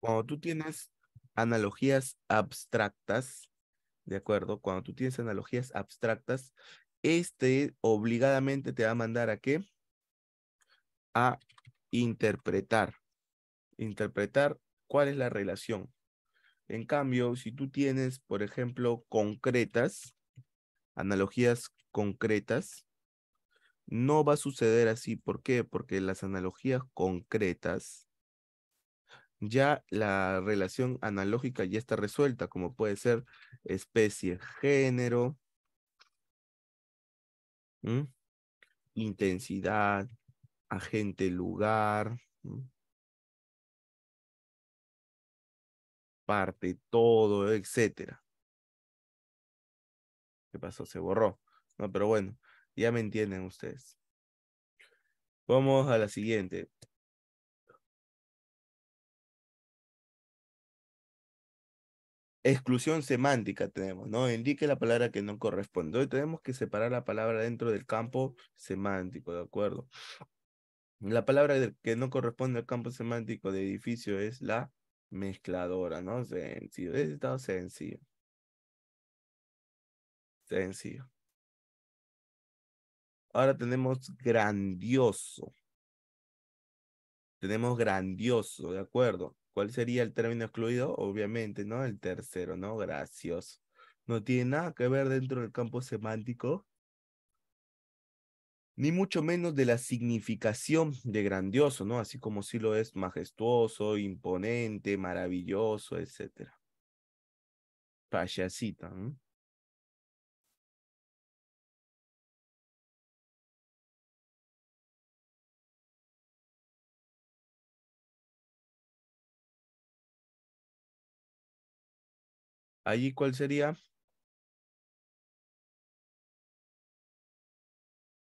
cuando tú tienes analogías abstractas, ¿de acuerdo? Cuando tú tienes analogías abstractas, este obligadamente te va a mandar a qué? A interpretar. Interpretar cuál es la relación. En cambio, si tú tienes, por ejemplo, concretas, analogías concretas, no va a suceder así. ¿Por qué? Porque las analogías concretas ya la relación analógica ya está resuelta, como puede ser especie, género, ¿Mm? intensidad, agente, lugar, parte, todo, etcétera. ¿Qué pasó? Se borró. No, pero bueno, ya me entienden ustedes. Vamos a la siguiente. exclusión semántica tenemos, ¿no? Indique la palabra que no corresponde. Hoy tenemos que separar la palabra dentro del campo semántico, ¿de acuerdo? La palabra que no corresponde al campo semántico de edificio es la mezcladora, ¿no? Sencillo, es estado sencillo. Sencillo. Ahora tenemos grandioso. Tenemos grandioso, ¿de acuerdo? ¿Cuál sería el término excluido? Obviamente, ¿no? El tercero, ¿no? Gracias. No tiene nada que ver dentro del campo semántico, ni mucho menos de la significación de grandioso, ¿no? Así como si lo es majestuoso, imponente, maravilloso, etc. Payasita, ¿no? allí cuál sería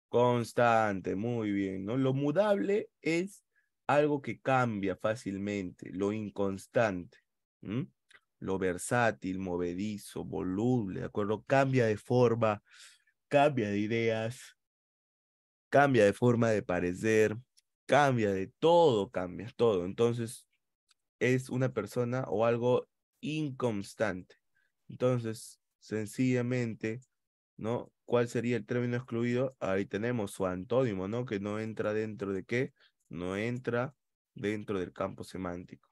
Constante, muy bien, ¿no? Lo mudable es algo que cambia fácilmente, lo inconstante, lo versátil, movedizo, voluble, ¿de acuerdo? Cambia de forma, cambia de ideas, cambia de forma de parecer, cambia de todo, cambia todo. Entonces, es una persona o algo inconstante. Entonces, sencillamente, ¿no? ¿Cuál sería el término excluido? Ahí tenemos su antónimo, ¿no? Que no entra dentro de qué? No entra dentro del campo semántico.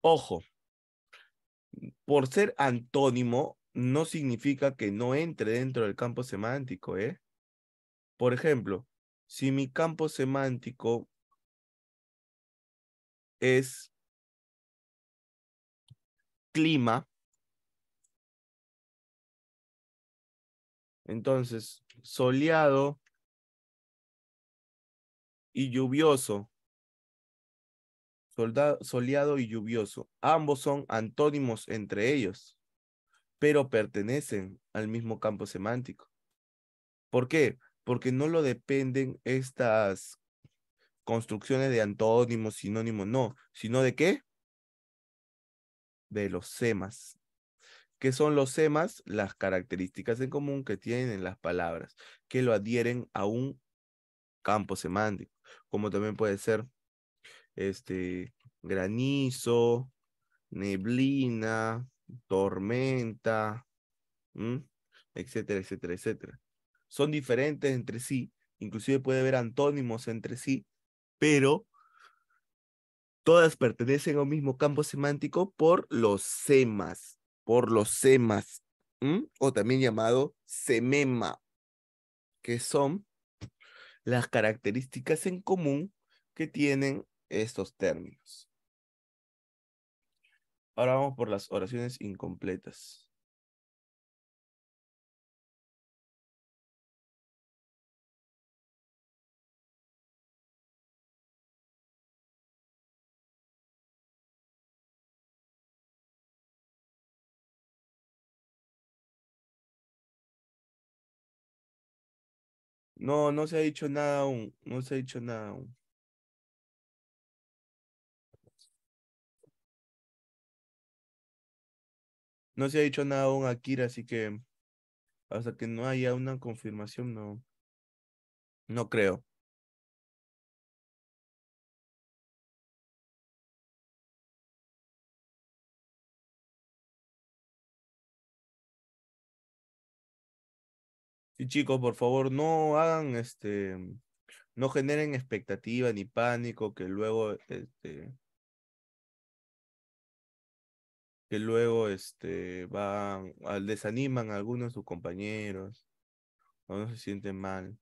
Ojo, por ser antónimo no significa que no entre dentro del campo semántico, ¿eh? Por ejemplo, si mi campo semántico es clima, Entonces, soleado y lluvioso. soleado y lluvioso. Ambos son antónimos entre ellos, pero pertenecen al mismo campo semántico. ¿Por qué? Porque no lo dependen estas construcciones de antónimos, sinónimos, no, sino de qué? De los semas, que son los semas, las características en común que tienen las palabras, que lo adhieren a un campo semántico, como también puede ser este, granizo, neblina, tormenta, etcétera, etcétera, etcétera. Son diferentes entre sí, inclusive puede haber antónimos entre sí, pero todas pertenecen al mismo campo semántico por los semas por los semas, o también llamado semema, que son las características en común que tienen estos términos. Ahora vamos por las oraciones incompletas. No, no se ha dicho nada aún. No se ha dicho nada aún. No se ha dicho nada aún a así que hasta que no haya una confirmación, no. No creo. Y chicos, por favor, no hagan este, no generen expectativa ni pánico que luego este que luego este van al desaniman a algunos de sus compañeros o no se sienten mal.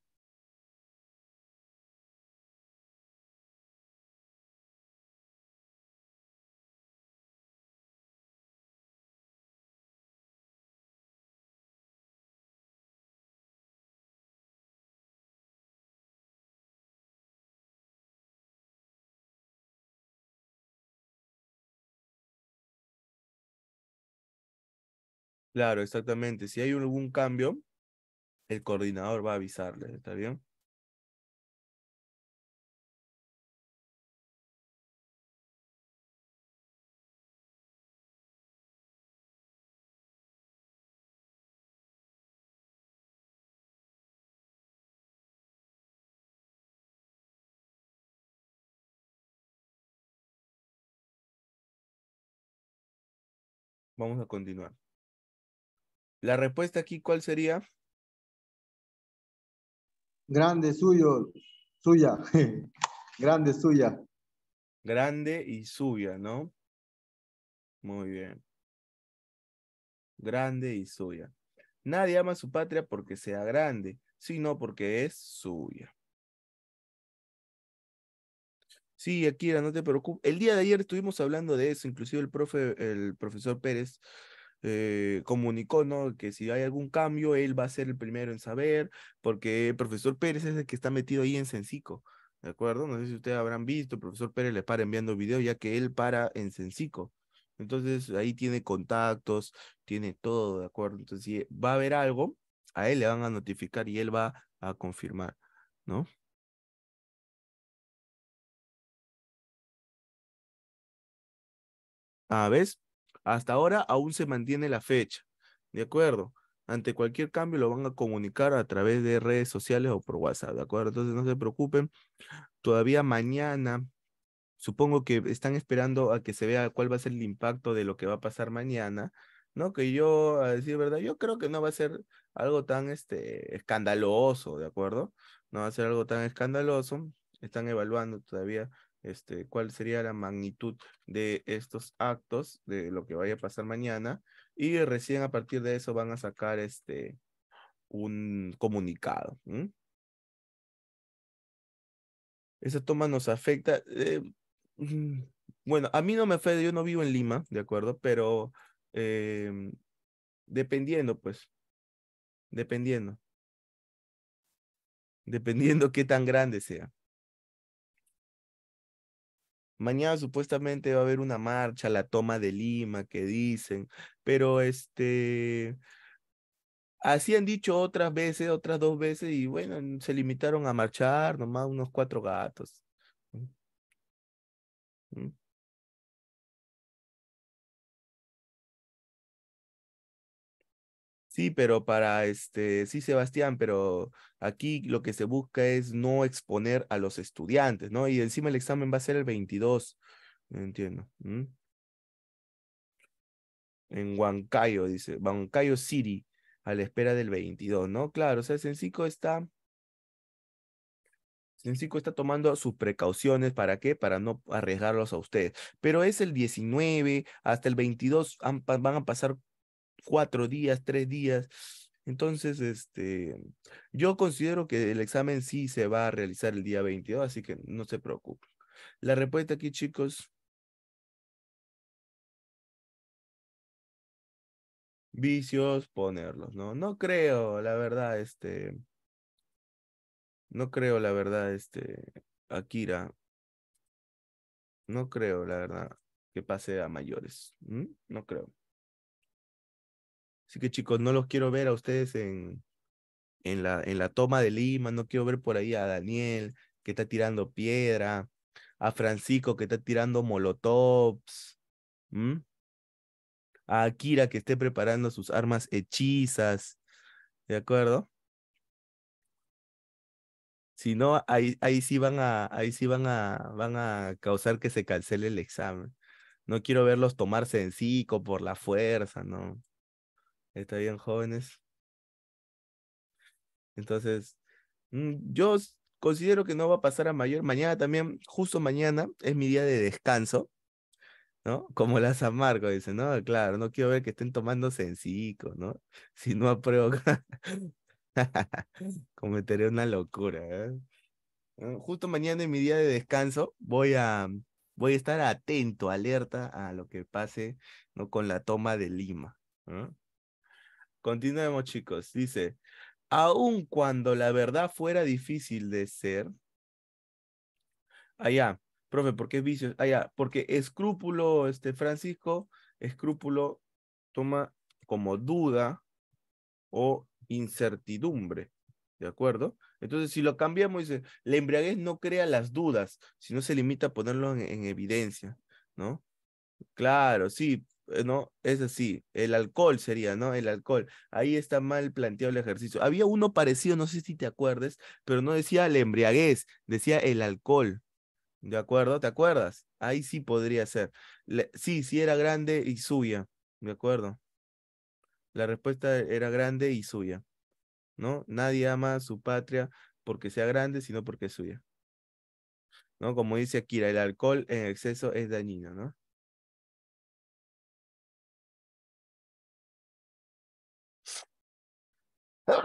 Claro, exactamente. Si hay algún cambio, el coordinador va a avisarle, ¿está bien? Vamos a continuar. La respuesta aquí, ¿cuál sería? Grande suyo, suya. Grande suya. Grande y suya, ¿no? Muy bien. Grande y suya. Nadie ama su patria porque sea grande, sino porque es suya. Sí, Akira, no te preocupes. El día de ayer estuvimos hablando de eso, inclusive el profe, el profesor Pérez eh, comunicó, ¿no? Que si hay algún cambio, él va a ser el primero en saber, porque el profesor Pérez es el que está metido ahí en Sencico, ¿de acuerdo? No sé si ustedes habrán visto, el profesor Pérez le para enviando video ya que él para en Sensico Entonces ahí tiene contactos, tiene todo, ¿de acuerdo? Entonces si va a haber algo, a él le van a notificar y él va a confirmar, ¿no? a ah, ¿ves? Hasta ahora aún se mantiene la fecha, ¿de acuerdo? Ante cualquier cambio lo van a comunicar a través de redes sociales o por WhatsApp, ¿de acuerdo? Entonces no se preocupen. Todavía mañana, supongo que están esperando a que se vea cuál va a ser el impacto de lo que va a pasar mañana, ¿no? Que yo, a decir verdad, yo creo que no va a ser algo tan este, escandaloso, ¿de acuerdo? No va a ser algo tan escandaloso. Están evaluando todavía este, cuál sería la magnitud de estos actos, de lo que vaya a pasar mañana, y recién a partir de eso van a sacar este, un comunicado. Esa toma nos afecta. Eh, mm, bueno, a mí no me afecta, yo no vivo en Lima, ¿de acuerdo? Pero em, dependiendo, pues, dependiendo. Dependiendo qué tan grande sea. Mañana supuestamente va a haber una marcha, la toma de Lima, que dicen, pero este, así han dicho otras veces, otras dos veces, y bueno, se limitaron a marchar, nomás unos cuatro gatos. ¿Mm? Sí, pero para este, sí, Sebastián, pero aquí lo que se busca es no exponer a los estudiantes, ¿no? Y encima el examen va a ser el 22, entiendo. En Huancayo, dice, Huancayo City, a la espera del 22, ¿no? Claro, o sea, Sencico está, Sencico está tomando sus precauciones, ¿para qué? Para no arriesgarlos a ustedes. Pero es el 19, hasta el 22 van a pasar cuatro días, tres días. Entonces, este, yo considero que el examen sí se va a realizar el día 22, así que no se preocupen. La respuesta aquí, chicos. Vicios, ponerlos, ¿no? No creo, la verdad, este. No creo, la verdad, este. Akira. No creo, la verdad, que pase a mayores. No creo. Así que chicos, no los quiero ver a ustedes en, en, la, en la toma de Lima, no quiero ver por ahí a Daniel que está tirando piedra, a Francisco que está tirando molotovs, a Akira que esté preparando sus armas hechizas, ¿de acuerdo? Si no, ahí, ahí sí van a, ahí sí van a, van a causar que se cancele el examen. No quiero verlos tomarse en cico por la fuerza, ¿no? Está bien, jóvenes. Entonces, mm, yo considero que no va a pasar a mayor. Mañana también, justo mañana, es mi día de descanso. ¿no? Como las San Marco dice, no, claro, no quiero ver que estén tomando sencillo, ¿no? Si no apruebo, cometeré una locura. ¿eh? Ah, justo mañana es mi día de descanso voy a, voy a estar atento, alerta a lo que pase ¿no? con la toma de Lima. ¿no? Continuemos, chicos. Dice, aun cuando la verdad fuera difícil de ser, allá, profe, ¿por qué vicio? Allá, porque escrúpulo, este Francisco, escrúpulo toma como duda o incertidumbre, ¿de acuerdo? Entonces, si lo cambiamos, dice, la embriaguez no crea las dudas, sino se limita a ponerlo en, en evidencia, ¿no? Claro, sí, eh, ¿no? Es así, el alcohol sería, ¿no? El alcohol. Ahí está mal planteado el ejercicio. Había uno parecido, no sé si te acuerdes, pero no decía la embriaguez, decía el alcohol. ¿De acuerdo? ¿Te acuerdas? Ahí sí podría ser. sí, sí era grande y suya. ¿De acuerdo? La respuesta era grande y suya. ¿No? Nadie ama a su patria porque sea grande, sino porque es suya. ¿No? Como dice Akira, el alcohol en exceso es dañino, ¿no? Oh,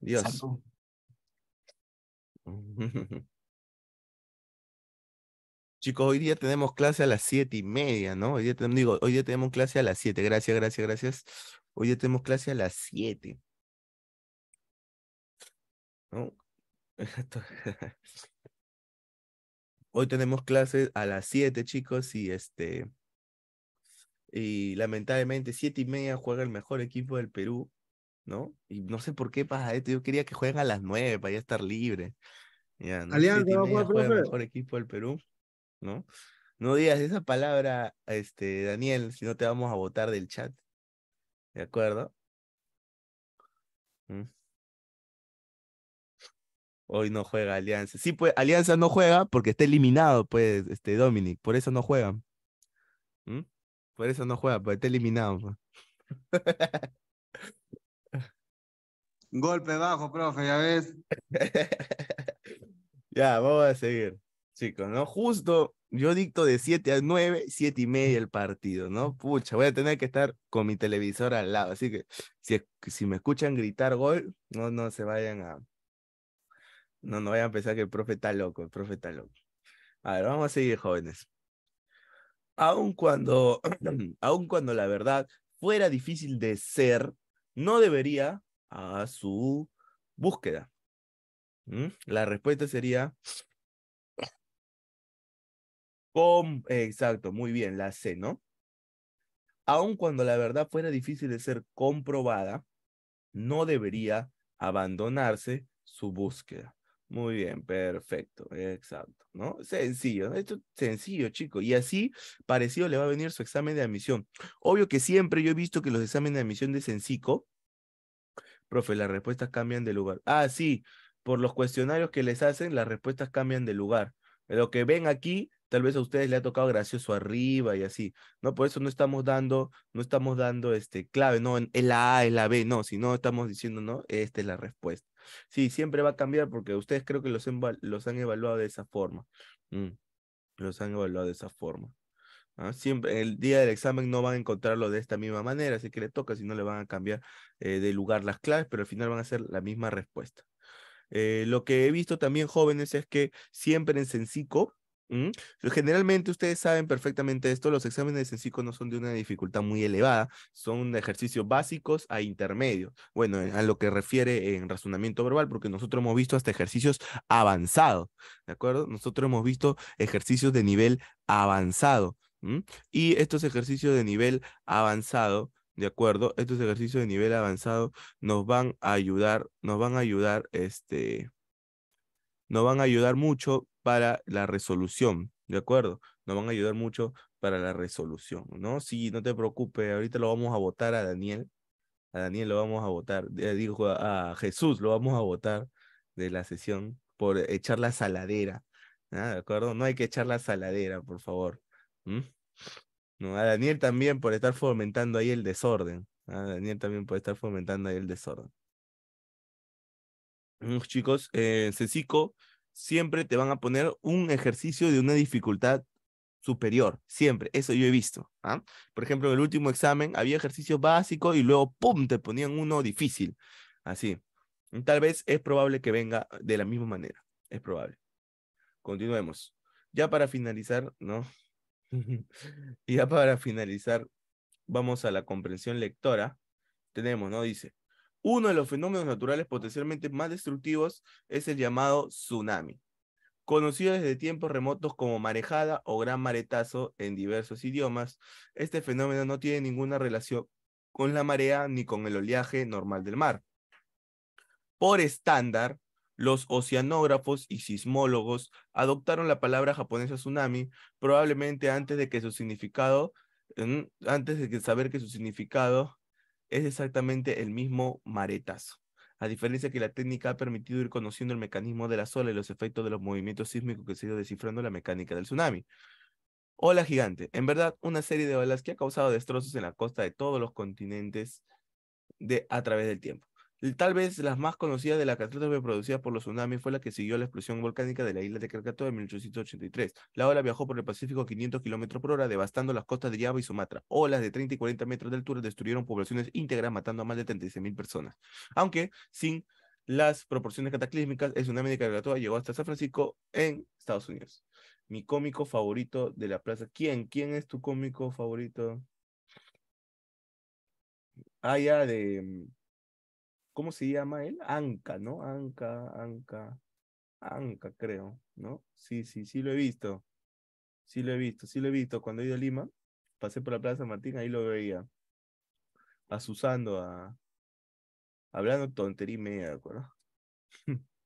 Dios. Chicos, hoy día tenemos clase a las siete y media, ¿no? Hoy día tenemos, hoy tenemos clase a las siete. Gracias, gracias, gracias. Hoy día tenemos clase a las siete. ¿No? hoy tenemos clases a las siete, chicos, y este y lamentablemente, siete y media juega el mejor equipo del Perú, ¿no? Y no sé por qué pasa esto. Yo quería que jueguen a las nueve para ya estar libre. Alianza, juega el mejor equipo del Perú, ¿no? No digas esa palabra, este, Daniel, si no te vamos a votar del chat. ¿De acuerdo? Mm. Hoy no juega Alianza. Sí, pues Alianza no juega porque está eliminado, pues, este Dominic. Por eso no juega. ¿Mm? Por eso no juega, porque está eliminado. Pues. Golpe bajo, profe, ya ves. ya, vamos a seguir. Chicos, ¿no? Justo yo dicto de 7 a 9, 7 y media el partido, ¿no? Pucha, voy a tener que estar con mi televisor al lado. Así que si, si me escuchan gritar gol, no, no se vayan a. No, no vayan a pensar que el profe está loco, el profe está loco. A ver, vamos a seguir, jóvenes aun cuando, cuando la verdad fuera difícil de ser, no debería a su búsqueda. ¿Mm? La respuesta sería... Exacto, muy bien, la C, ¿no? Aun cuando la verdad fuera difícil de ser comprobada, no debería abandonarse su búsqueda. Muy bien, perfecto, exacto, ¿no? Sencillo, esto sencillo, chico. Y así parecido le va a venir su examen de admisión. Obvio que siempre yo he visto que los exámenes de admisión de Sencico, profe, las respuestas cambian de lugar. Ah, sí, por los cuestionarios que les hacen, las respuestas cambian de lugar. Lo que ven aquí, tal vez a ustedes le ha tocado gracioso arriba y así. No, por eso no estamos dando, no estamos dando este clave, no, en la A, en la B, no, sino estamos diciendo, no, esta es la respuesta. Sí, siempre va a cambiar porque ustedes creo que los, han evaluado de esa forma. Los han evaluado de esa forma. Mm, siempre ¿ah? Siempre, el día del examen no van a encontrarlo de esta misma manera, así que le toca, si no le van a cambiar eh, de lugar las claves, pero al final van a ser la misma respuesta. Eh, lo que he visto también jóvenes es que siempre en Sencico Generalmente ustedes saben perfectamente esto, los exámenes en psico no son de una dificultad muy elevada, son ejercicios básicos a intermedio bueno, eh, a lo que refiere en razonamiento verbal, porque nosotros hemos visto hasta ejercicios avanzados, ¿de acuerdo? Nosotros hemos visto ejercicios de nivel avanzado, y estos ejercicios de nivel avanzado, ¿de acuerdo? Estos ejercicios de nivel avanzado nos van a ayudar, nos van a ayudar, este, nos van a ayudar mucho para la resolución, ¿de acuerdo? Nos van a ayudar mucho para la resolución, ¿no? Sí, no te preocupes, ahorita lo vamos a votar a Daniel, a Daniel lo vamos a votar, eh, dijo a, Jesús lo vamos a votar de la sesión por echar la saladera, ¿ah? ¿de acuerdo? No hay que echar la saladera, por favor. No, a Daniel también por estar fomentando ahí el desorden. A ¿ah? Daniel también por estar fomentando ahí el desorden. Chicos, eh, Cecico siempre te van a poner un ejercicio de una dificultad superior, siempre, eso yo he visto. ¿ah? Por ejemplo, en el último examen había ejercicio básico y luego, ¡pum!, te ponían uno difícil, así. Tal vez es probable que venga de la misma manera, es probable. Continuemos. Ya para finalizar, ¿no? ya para finalizar, vamos a la comprensión lectora. Tenemos, ¿no? Dice, uno de los fenómenos naturales potencialmente más destructivos es el llamado tsunami, conocido desde tiempos remotos como marejada o gran maretazo en diversos idiomas. Este fenómeno no tiene ninguna relación con la marea ni con el oleaje normal del mar. Por estándar, los oceanógrafos y sismólogos adoptaron la palabra japonesa tsunami probablemente antes de que su significado, mm, antes de saber que su significado es exactamente el mismo maretazo. A diferencia que la técnica ha permitido ir conociendo el mecanismo de la sola y los efectos de los movimientos sísmicos que se ha ido descifrando la mecánica del tsunami. Ola gigante. En verdad, una serie de olas que ha causado destrozos en la costa de todos los continentes de, a través del tiempo. Tal vez las más conocidas de las catástrofes producidas por los tsunamis fue la que siguió la explosión volcánica de la isla de Krakatoa en 1883. La ola viajó por el Pacífico a 500 kilómetros por hora, devastando las costas de Java y Sumatra. Olas de 30 y 40 metros de altura destruyeron poblaciones íntegras, matando a más de 36.000 personas. Aunque, sin las proporciones cataclísmicas, el tsunami de Krakatoa llegó hasta San Francisco, en Estados Unidos. Mi cómico favorito de la plaza. ¿Quién? ¿Quién es tu cómico favorito? Ah, de mm, ¿cómo se llama él? Anca, ¿no? Anca, Anca, Anca, creo, ¿no? Sí, sí, sí lo he visto. Sí lo he visto, sí lo he visto. Cuando he ido a Lima, pasé por la Plaza Martín, ahí lo veía. Asusando a. Hablando tontería y media, ¿de acuerdo?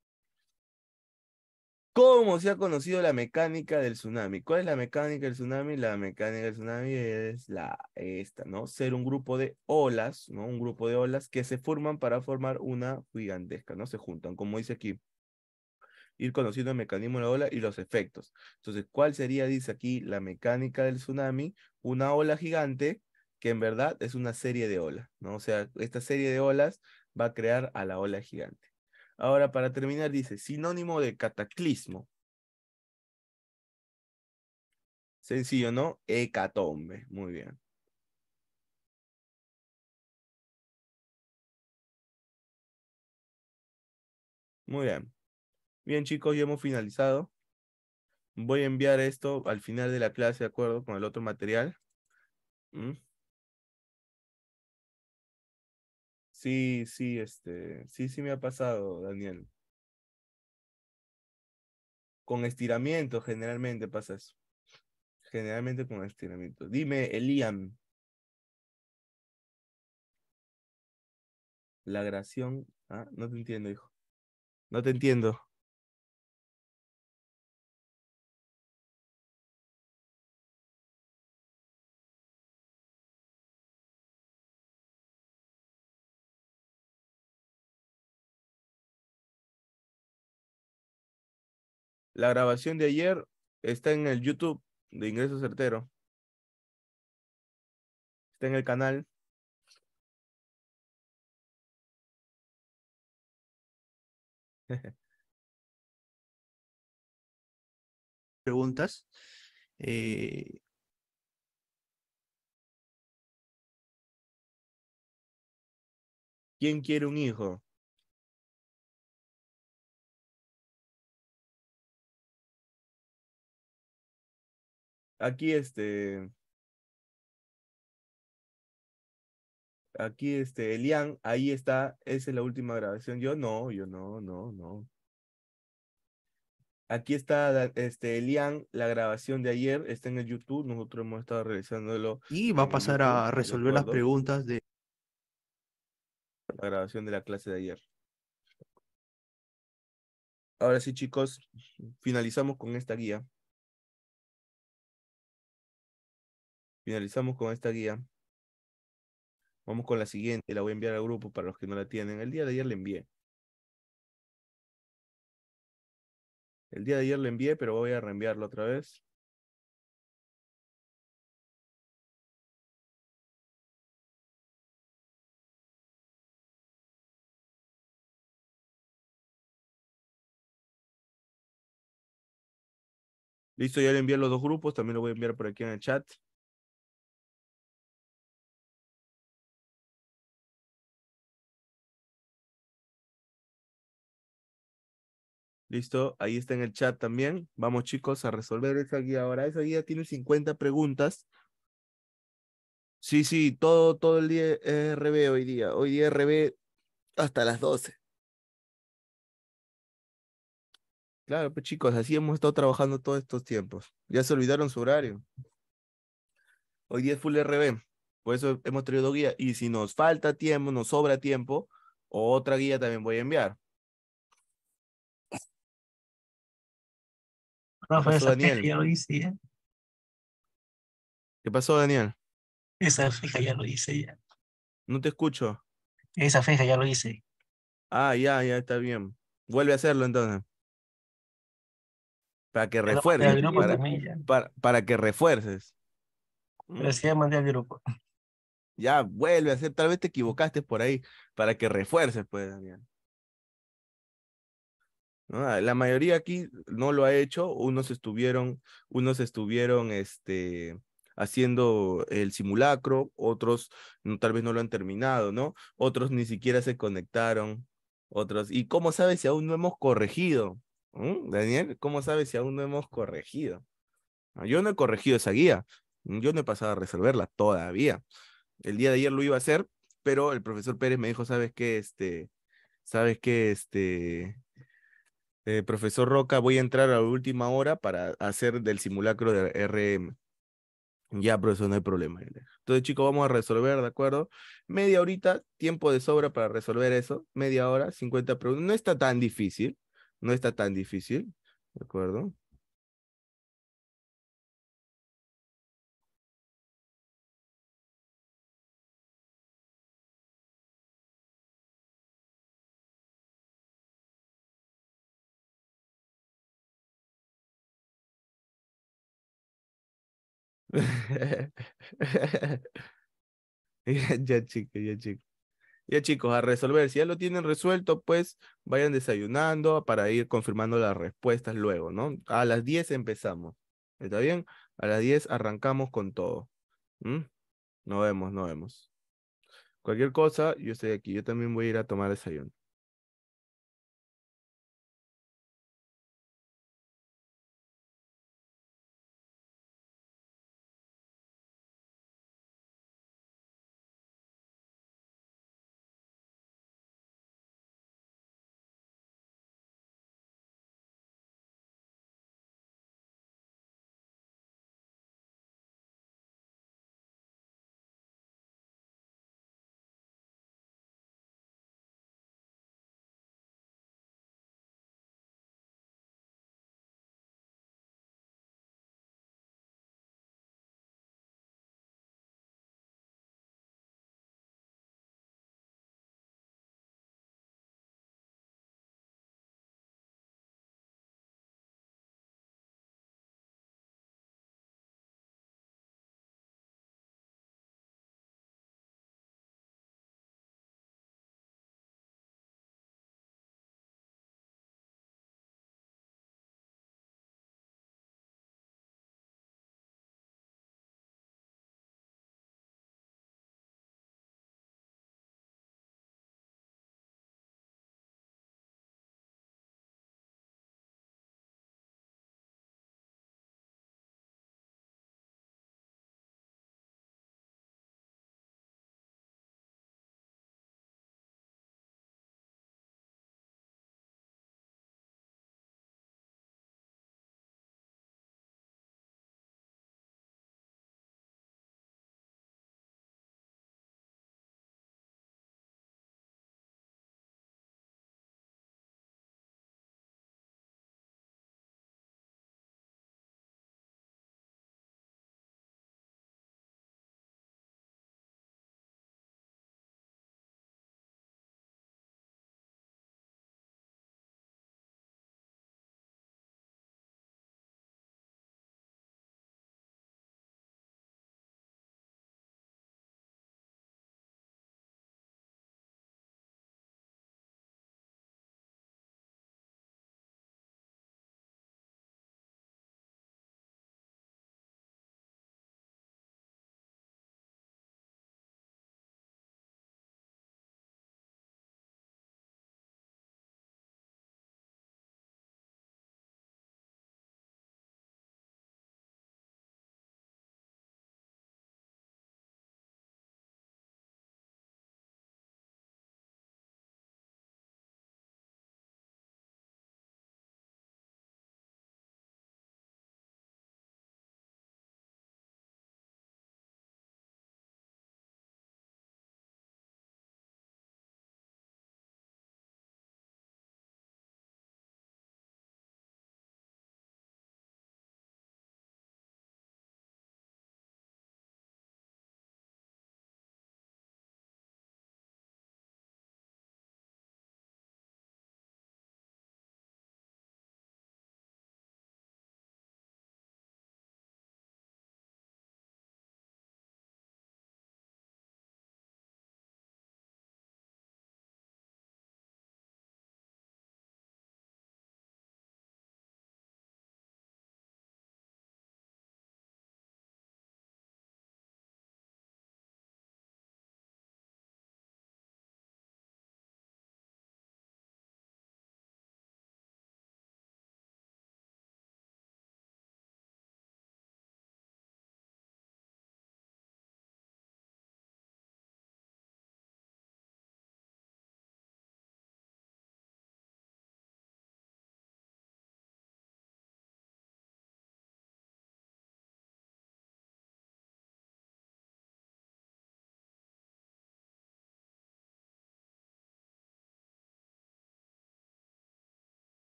¿Cómo se ha conocido la mecánica del tsunami? ¿Cuál es la mecánica del tsunami? La mecánica del tsunami es la esta, ¿no? Ser un grupo de olas, ¿no? Un grupo de olas que se forman para formar una gigantesca, ¿no? Se juntan, como dice aquí. Ir conociendo el mecanismo de la ola y los efectos. Entonces, ¿cuál sería, dice aquí, la mecánica del tsunami? Una ola gigante que en verdad es una serie de olas, ¿no? O sea, esta serie de olas va a crear a la ola gigante. Ahora, para terminar, dice, sinónimo de cataclismo. Sencillo, ¿no? Hecatombe. Muy bien. Muy bien. Bien, chicos, ya hemos finalizado. Voy a enviar esto al final de la clase, ¿de acuerdo? Con el otro material. Mm. Sí, sí, este, sí, sí me ha pasado, Daniel. Con estiramiento generalmente pasa eso. Generalmente con estiramiento. Dime, Eliam. La gración. Ah, no te entiendo, hijo. No te entiendo. La grabación de ayer está en el YouTube de Ingreso Certero. Está en el canal. Preguntas. Eh... ¿Quién quiere un hijo? aquí este... Aquí este, Elian, ahí está, esa es la última grabación. Yo no, yo no, no, no. Aquí está este, Elian, la grabación de ayer está en el YouTube, nosotros hemos estado realizándolo. Y va a pasar a resolver las preguntas de... La grabación de la clase de ayer. Ahora sí, chicos, finalizamos con esta guía. Finalizamos con esta guía. Vamos con la siguiente, la voy a enviar al grupo para los que no la tienen. El día de ayer le envié. El día de ayer le envié, pero voy a reenviarlo otra vez. Listo, ya le envié los dos grupos, también lo voy a enviar por aquí en el chat. Listo, ahí está en el chat también. Vamos chicos a resolver esa guía ahora. Esa guía tiene 50 preguntas. Sí, sí, todo, todo el día es RB hoy día. Hoy día RB hasta las 12. Claro, pues chicos, así hemos estado trabajando todos estos tiempos. Ya se olvidaron su horario. Hoy día es full RB. Por eso hemos traído guía. Y si nos falta tiempo, nos sobra tiempo, otra guía también voy a enviar. ¿Qué pasó, Daniel? ya lo hice ¿eh? ¿Qué pasó, Daniel? Esa feja ya lo hice ya. No te escucho. Esa feja ya lo hice. Ah, ya, ya está bien. Vuelve a hacerlo entonces. Para que refuerces. para, para, que refuerces. Mm. Ya, vuelve a hacer. Tal vez te equivocaste por ahí. Para que refuerces, pues, Daniel. La mayoría aquí no lo ha hecho, unos estuvieron, unos estuvieron este, haciendo el simulacro, otros tal vez no lo han terminado, ¿no? Otros ni siquiera se conectaron, otros. ¿Y cómo sabes si aún no hemos corregido? ¿Mm? Daniel, ¿cómo sabes si aún no hemos corregido? Yo no he corregido esa guía, yo no he pasado a resolverla todavía. El día de ayer lo iba a hacer, pero el profesor Pérez me dijo, ¿sabes qué? Este, ¿sabes que, Este, eh, profesor Roca, voy a entrar a la última hora para hacer del simulacro de RM. Ya, profesor, no hay problema. Entonces, chicos, vamos a resolver, ¿de acuerdo? Media horita, tiempo de sobra para resolver eso. Media hora, 50 preguntas. No está tan difícil. No está tan difícil, ¿de acuerdo? ya, chicos, ya chicos. Ya chicos, a resolver. Si ya lo tienen resuelto, pues vayan desayunando para ir confirmando las respuestas luego, ¿no? A las 10 empezamos. ¿Está bien? A las 10 arrancamos con todo. No Nos vemos, no vemos. Cualquier cosa, yo estoy aquí. Yo también voy a ir a tomar desayuno.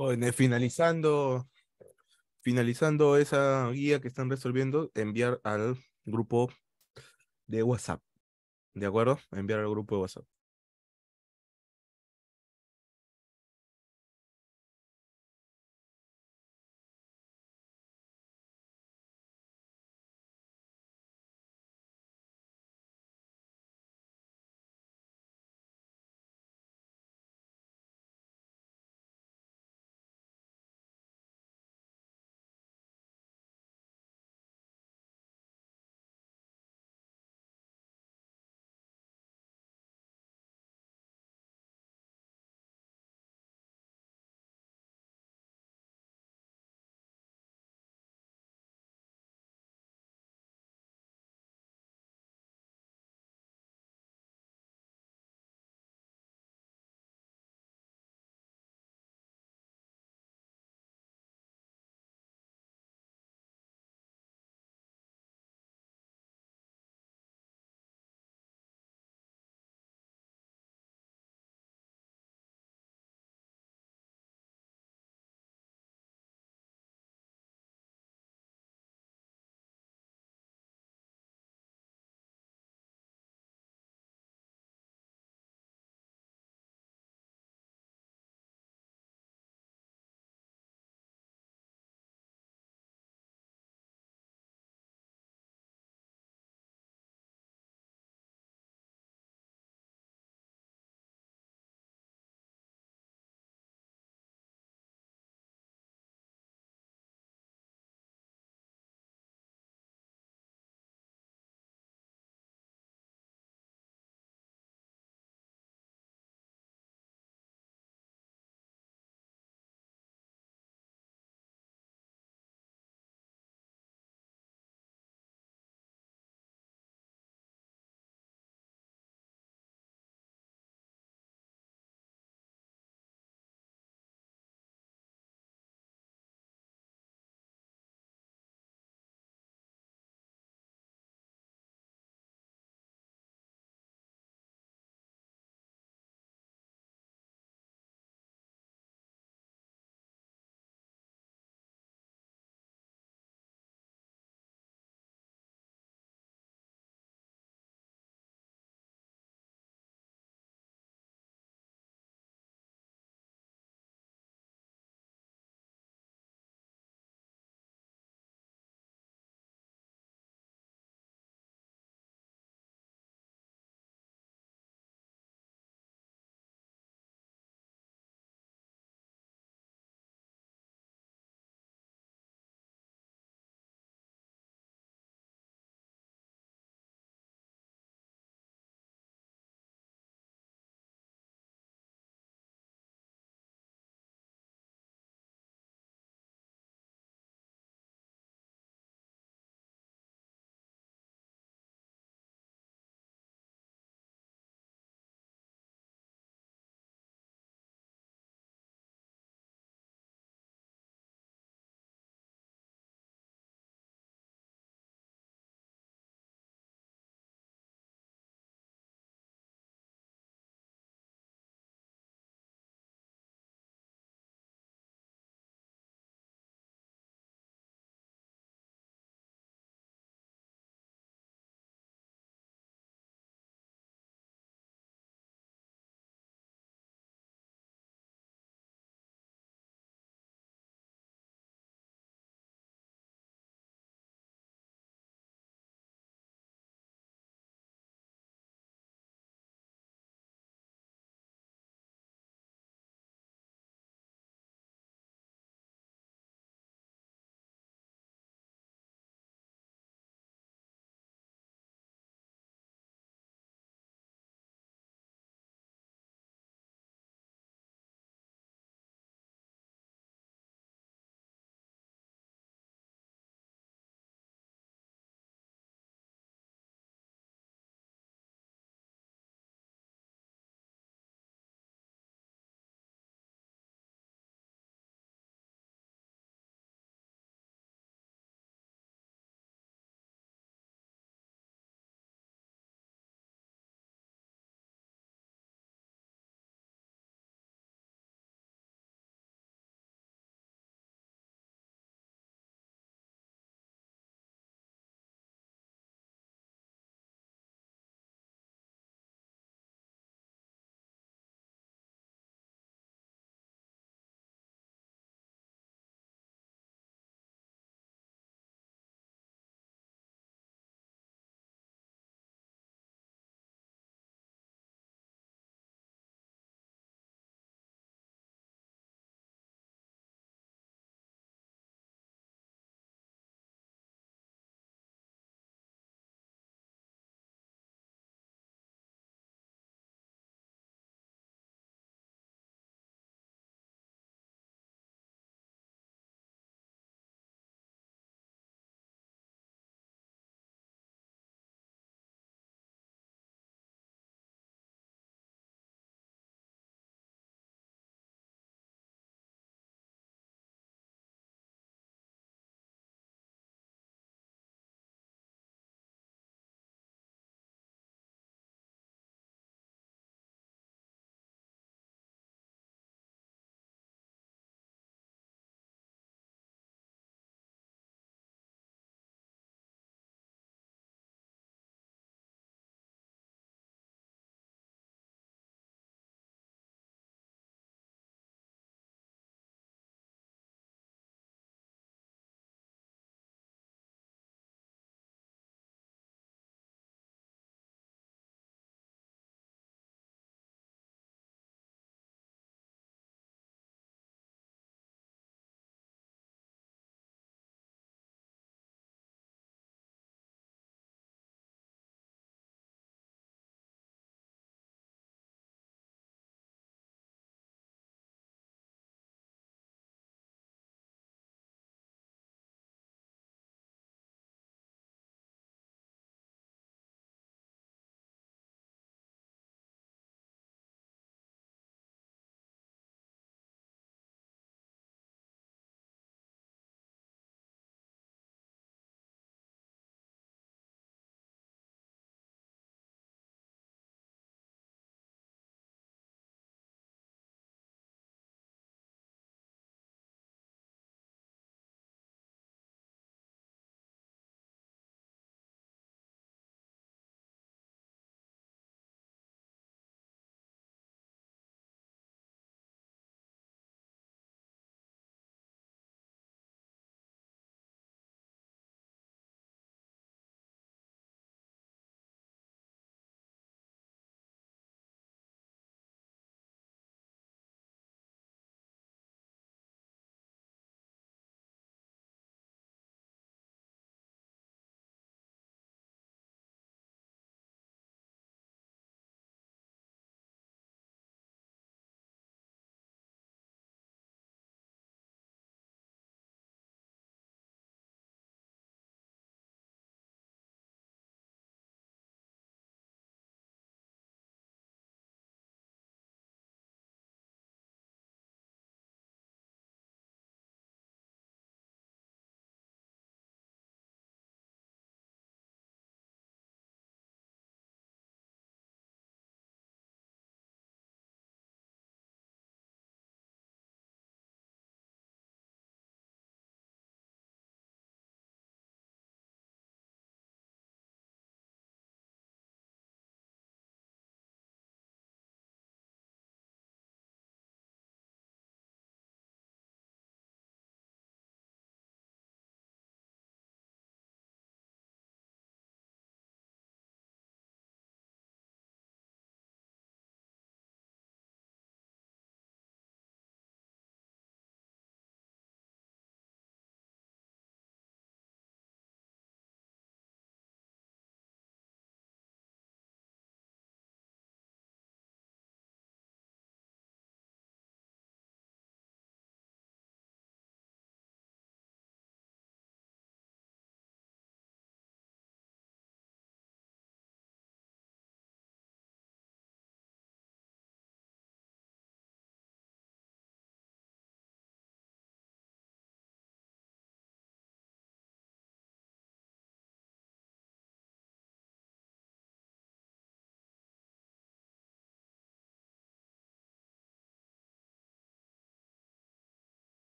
Oh, finalizando, finalizando esa guía que están resolviendo, enviar al grupo de WhatsApp. ¿De acuerdo? Enviar al grupo de WhatsApp.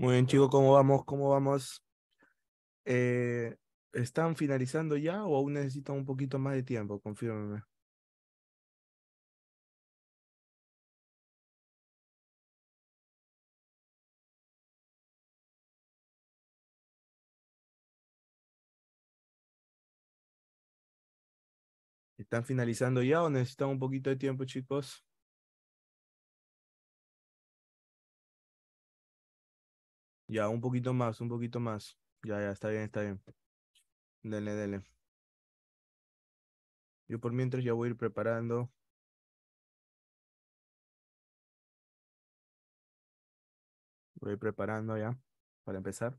Muy bien, chicos, ¿cómo vamos? ¿Cómo vamos? Eh, ¿Están finalizando ya o aún necesitan un poquito más de tiempo? Confírmeme. ¿Están finalizando ya o necesitan un poquito de tiempo, chicos? Ya, un poquito más, un poquito más. Ya, ya, está bien, está bien. Dele, dele. Yo por mientras ya voy a ir preparando. Voy a ir preparando ya para empezar.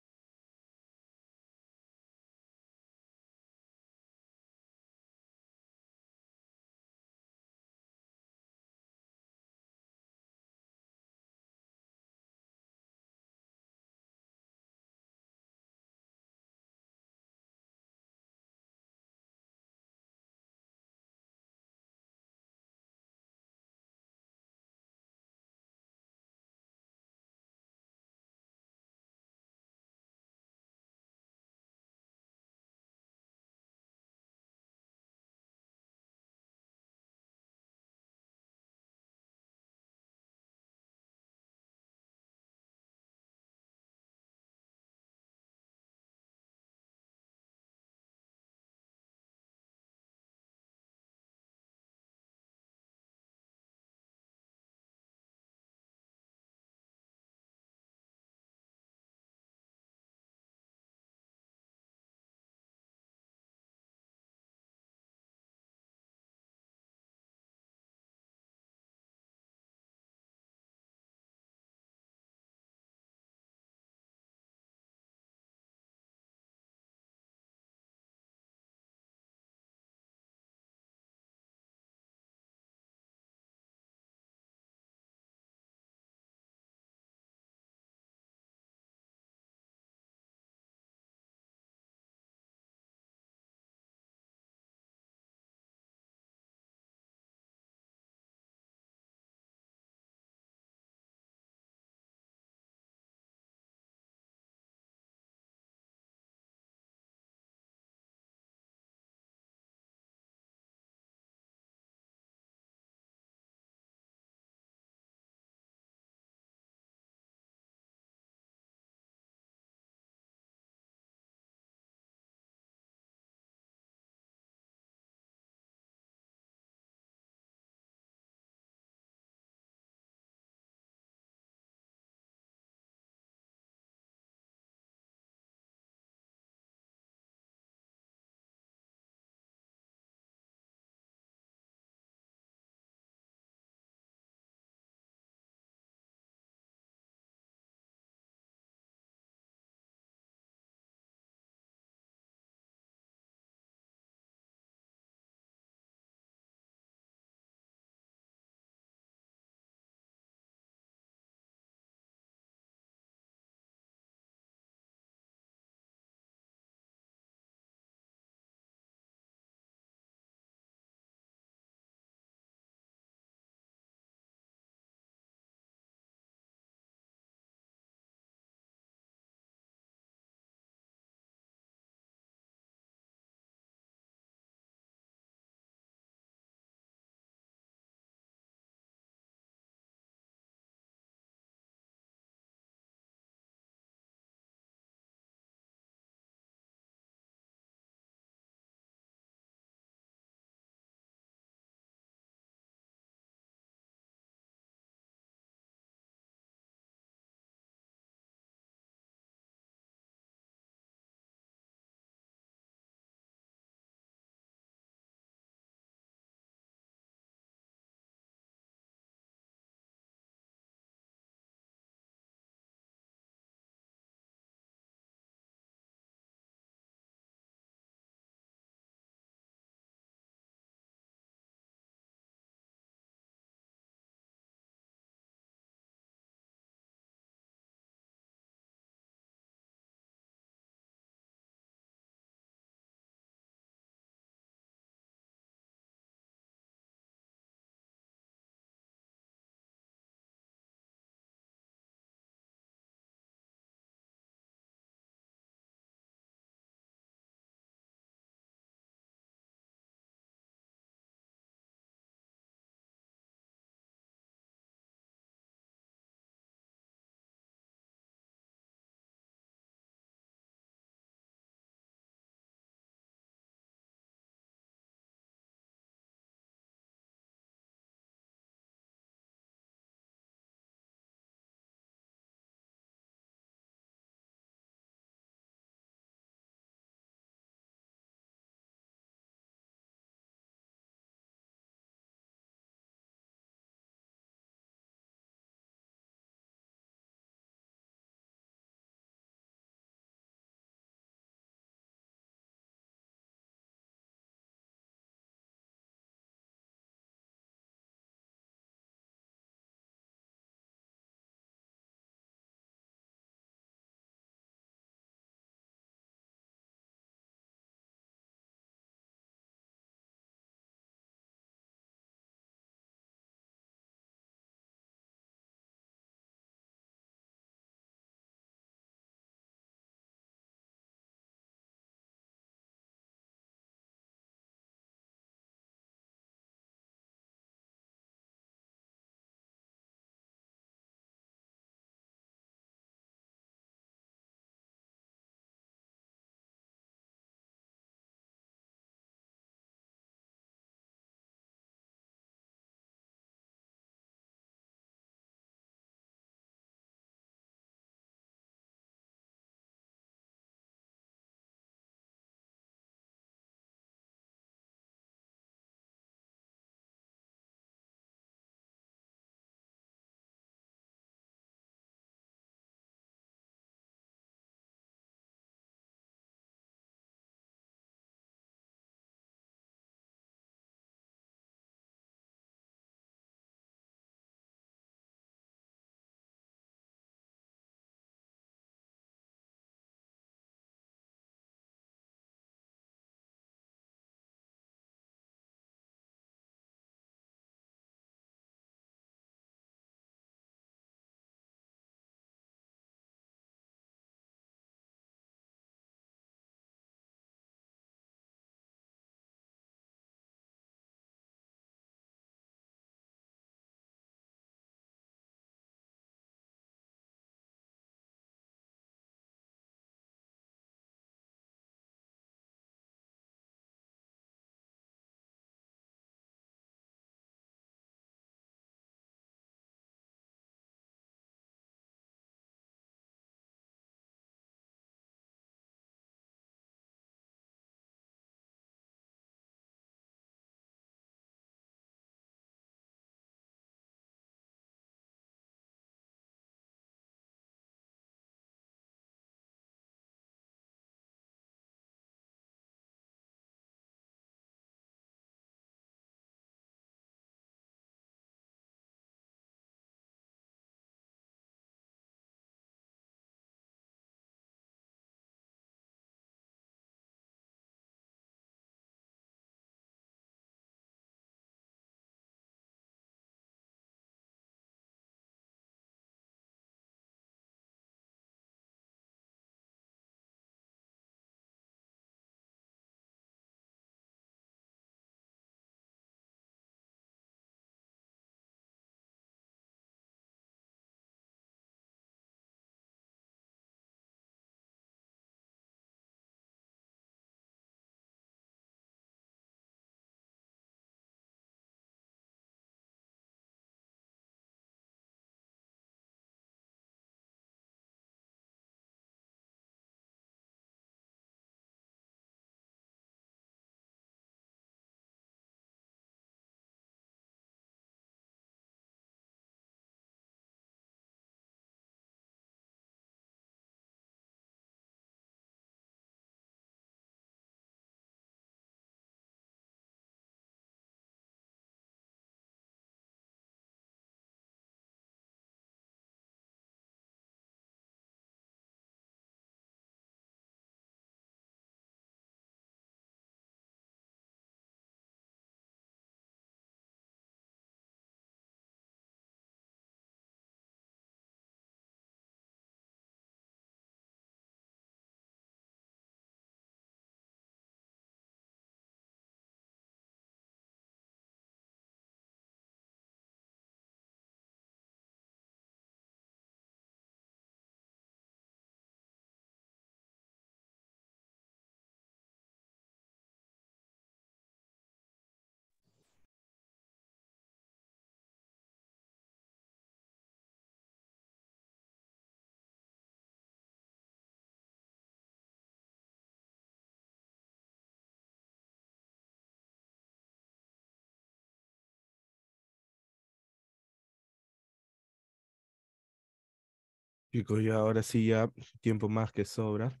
Chicos, ya ahora sí, ya tiempo más que sobra.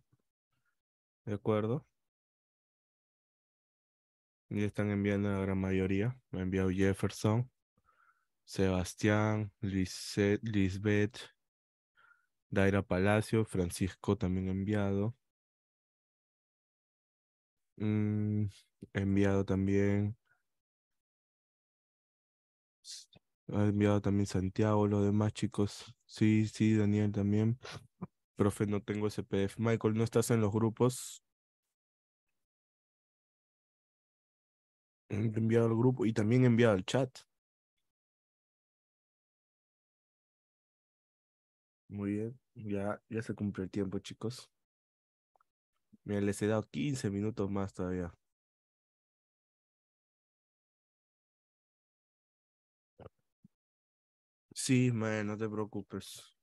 ¿De acuerdo? Ya están enviando la gran mayoría. Me ha enviado Jefferson, Sebastián, Lisbeth, Daira Palacio, Francisco también enviado. Mm, enviado también. Ha enviado también Santiago, los demás chicos. Sí, sí, Daniel también. Profe, no tengo SPF. Michael, ¿no estás en los grupos? Mm, enviado al grupo y también enviado al chat. Muy bien, ya, ya se cumplió el tiempo, chicos. Mira, les he dado 15 minutos más todavía. Sí, no te preocupes.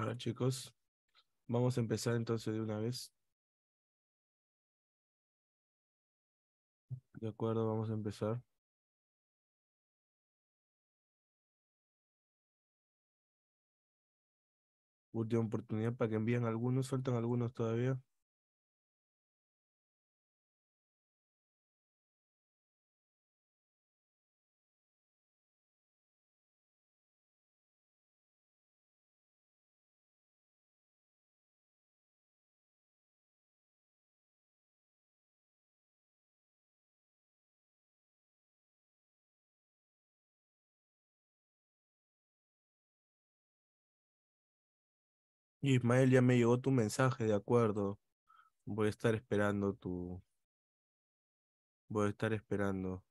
Ahora, chicos, vamos a empezar entonces de una vez. De acuerdo, vamos a empezar. Última oportunidad para que envíen algunos, sueltan algunos todavía. Ismael, ya me llegó tu mensaje, de acuerdo. Voy a estar esperando tu. Voy a estar esperando.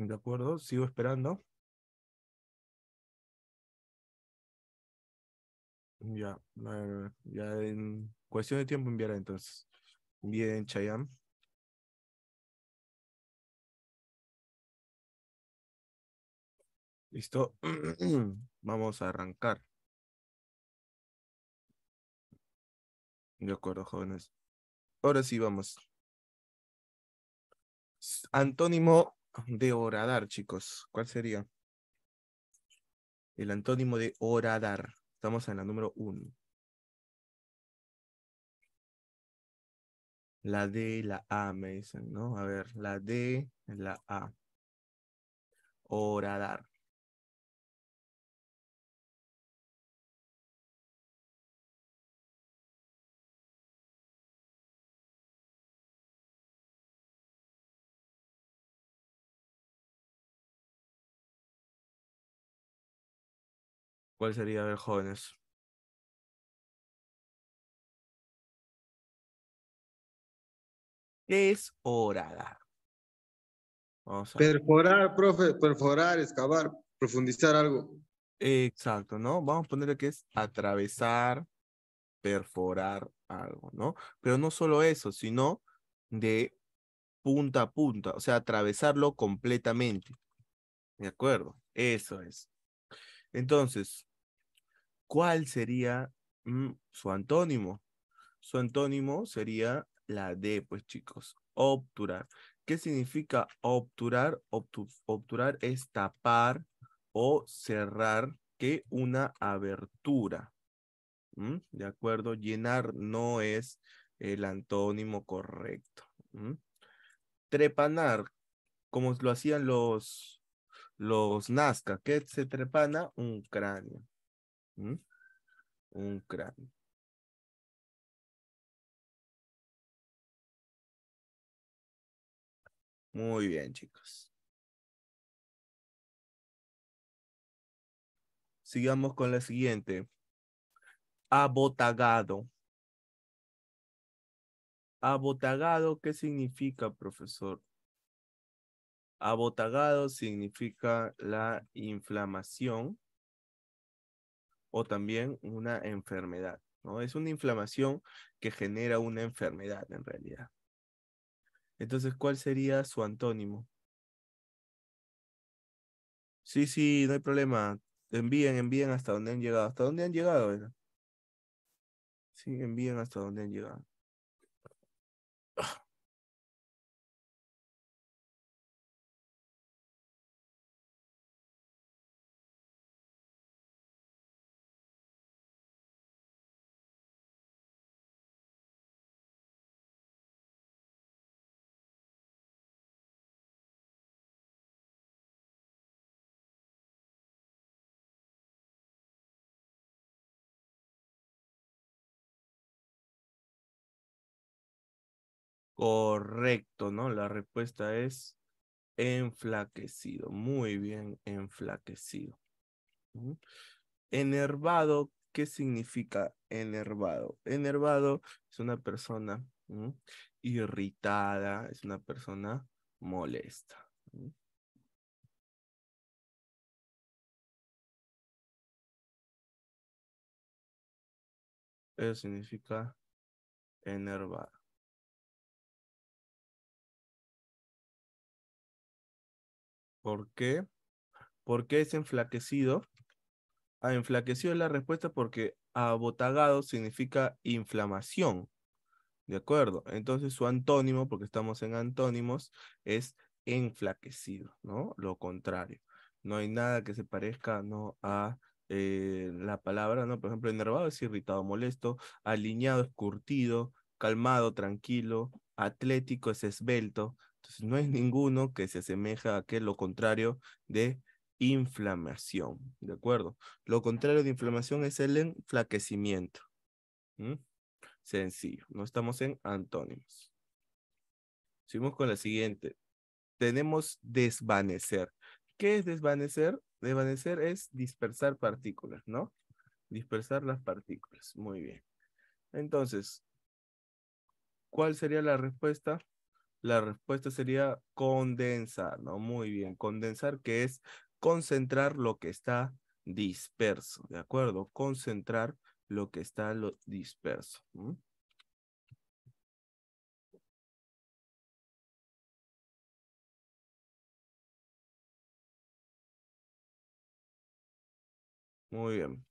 De acuerdo, sigo esperando. Ya, ya en cuestión de tiempo enviará entonces. Bien, Chayam. Listo. Vamos a arrancar. De acuerdo, jóvenes. Ahora sí vamos. Antónimo de horadar, chicos? ¿Cuál sería? El antónimo de horadar. Estamos en la número uno. La D y la A me dicen, ¿no? A ver, la D, la A. Oradar ¿Cuál sería, ver, jóvenes? es orada. perforar, profe, perforar, excavar, profundizar algo. Exacto, ¿no? Vamos a ponerle que es atravesar, perforar algo, ¿no? Pero no solo eso, sino de punta a punta, o sea, atravesarlo completamente. ¿De acuerdo? Eso es. Entonces, ¿cuál sería mm, su antónimo? Su antónimo sería la D, pues chicos, obturar. ¿Qué significa obturar? obturar es tapar o cerrar que una abertura. ¿De acuerdo? Llenar no es el antónimo correcto. Trepanar, como lo hacían los, los Nazca, que se trepana un cráneo. Un cráneo. Muy bien, chicos. Sigamos con la siguiente. Abotagado. Abotagado, ¿qué significa, profesor? Abotagado significa la inflamación o también una enfermedad, ¿no? Es una inflamación que genera una enfermedad en realidad. Entonces, ¿cuál sería su antónimo? Sí, sí, no hay problema. Envíen, envíen hasta donde han llegado. ¿Hasta dónde han llegado? Sí, envíen hasta donde han llegado. Correcto, ¿no? La respuesta es enflaquecido. Muy bien, enflaquecido. Enervado, ¿qué significa enervado? Enervado es una persona irritada, es una persona molesta. Eso significa enervado. ¿Por qué? ¿Por qué es enflaquecido? Ha ah, enflaquecido es la respuesta porque abotagado significa inflamación. ¿De acuerdo? Entonces su antónimo, porque estamos en antónimos, es enflaquecido, ¿no? Lo contrario. No hay nada que se parezca ¿no? a eh, la palabra, ¿no? Por ejemplo, enervado es irritado, molesto, alineado es curtido, calmado, tranquilo, atlético es esbelto, entonces, no hay ninguno que se asemeja a que lo contrario de inflamación, ¿de acuerdo? Lo contrario de inflamación es el enflaquecimiento. Sencillo, no estamos en antónimos. Seguimos con la siguiente. Tenemos desvanecer. ¿Qué es desvanecer? Desvanecer es dispersar partículas, ¿no? Dispersar las partículas. Muy bien. Entonces, ¿cuál sería la respuesta? La respuesta sería condensar, ¿no? Muy bien, condensar que es concentrar lo que está disperso, ¿de acuerdo? Concentrar lo que está disperso. Muy bien.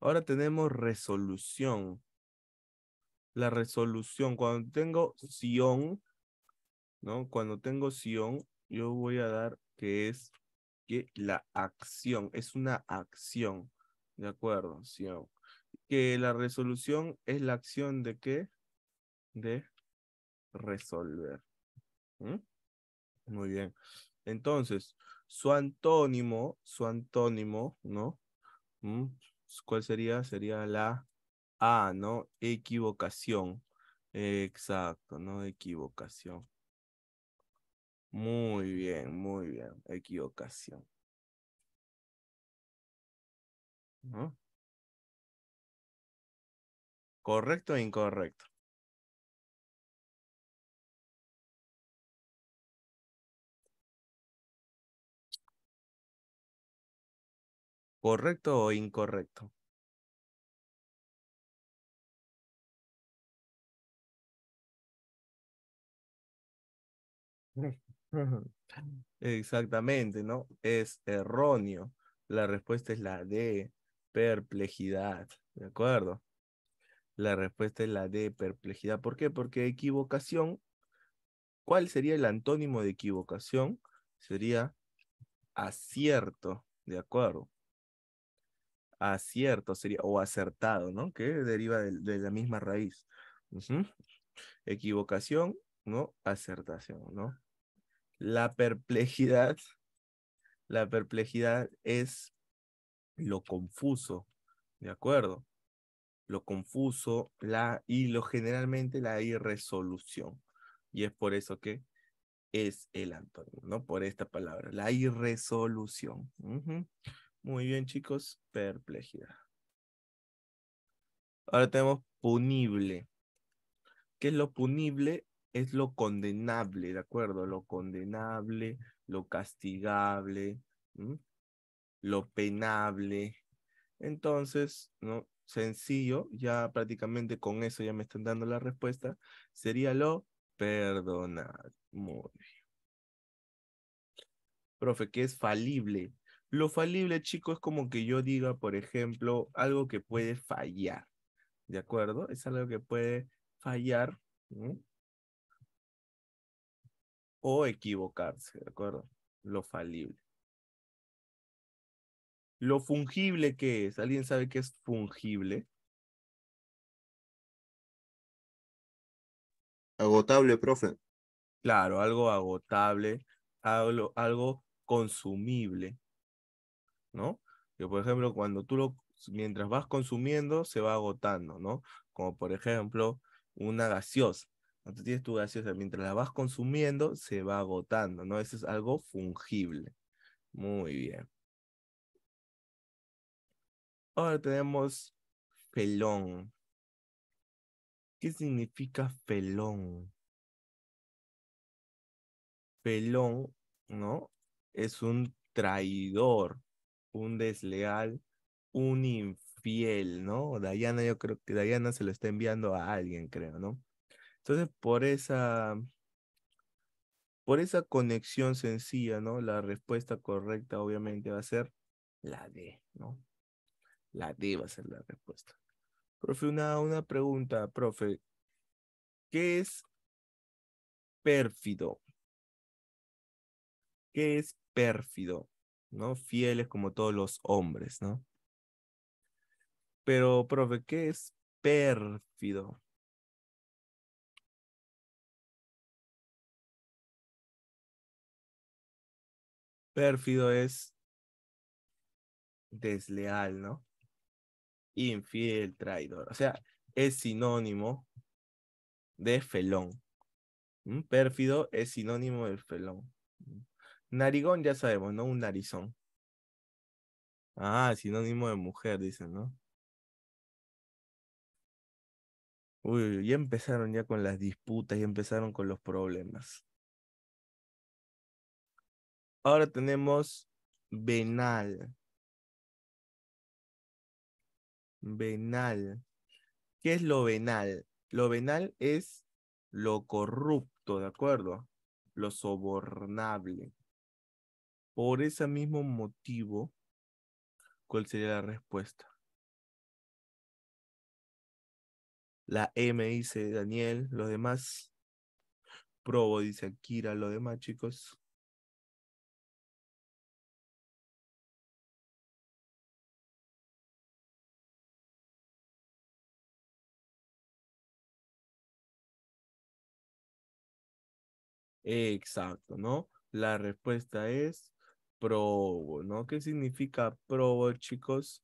Ahora tenemos resolución la resolución. Cuando tengo Sion, ¿no? Cuando tengo Sion, yo voy a dar que es que la acción, es una acción, ¿de acuerdo? Sion. Que la resolución es la acción de qué? De resolver. Muy bien. Entonces, su antónimo, su antónimo, ¿no? ¿Cuál sería? Sería la Ah, ¿no? Equivocación. Exacto, ¿no? Equivocación. Muy bien, muy bien. Equivocación. ¿Correcto o incorrecto? ¿Correcto o incorrecto? Exactamente, ¿no? Es erróneo. La respuesta es la de perplejidad, ¿de acuerdo? La respuesta es la de perplejidad. ¿Por qué? Porque equivocación, ¿cuál sería el antónimo de equivocación? Sería acierto, ¿de acuerdo? Acierto sería, o acertado, ¿no? Que deriva de, la misma raíz. Equivocación ¿no? Acertación, ¿no? La perplejidad, la perplejidad es lo confuso, ¿de acuerdo? Lo confuso la, y lo generalmente la irresolución. Y es por eso que es el antónimo, ¿no? Por esta palabra, la irresolución. Muy bien, chicos, perplejidad. Ahora tenemos punible. ¿Qué es lo punible? es lo condenable, ¿de acuerdo? Lo condenable, lo castigable, lo penable. Entonces, ¿no? Sencillo, ya prácticamente con eso ya me están dando la respuesta, sería lo perdonable. Profe, ¿qué es falible? Lo falible, chicos, es como que yo diga, por ejemplo, algo que puede fallar. ¿De acuerdo? Es algo que puede fallar o equivocarse, ¿de acuerdo? Lo falible. Lo fungible que es. ¿Alguien sabe qué es fungible? Agotable, profe. Claro, algo agotable, algo, algo consumible, ¿no? Que por ejemplo, cuando tú lo, mientras vas consumiendo, se va agotando, ¿no? Como por ejemplo, una gaseosa tienes tu gaseosa, mientras la vas consumiendo, se va agotando, ¿no? Eso es algo fungible. Muy bien. Ahora tenemos felón. ¿Qué significa felón? Felón, ¿no? Es un traidor, un desleal, un infiel, ¿no? Diana, yo creo que Diana se lo está enviando a alguien, creo, ¿no? Entonces, por esa, por esa conexión sencilla, ¿no? La respuesta correcta obviamente va a ser la D, ¿no? La D va a ser la respuesta. Profe, una, una pregunta, profe. ¿Qué es pérfido? ¿Qué es pérfido? ¿No? Fieles como todos los hombres, ¿no? Pero, profe, ¿qué es pérfido? pérfido es desleal, ¿no? Infiel, traidor. O sea, es sinónimo de felón. Pérfido es sinónimo de felón. Narigón ya sabemos, ¿no? Un narizón. Ah, sinónimo de mujer, dicen, ¿no? Uy, ya empezaron ya con las disputas, y empezaron con los problemas. Ahora tenemos venal. Venal. ¿Qué es lo venal? Lo venal es lo corrupto, ¿de acuerdo? Lo sobornable. Por ese mismo motivo, ¿cuál sería la respuesta? La M dice Daniel, los demás. Probo dice Akira, los demás chicos. Exacto, ¿no? La respuesta es probo, ¿no? ¿Qué significa probo, chicos?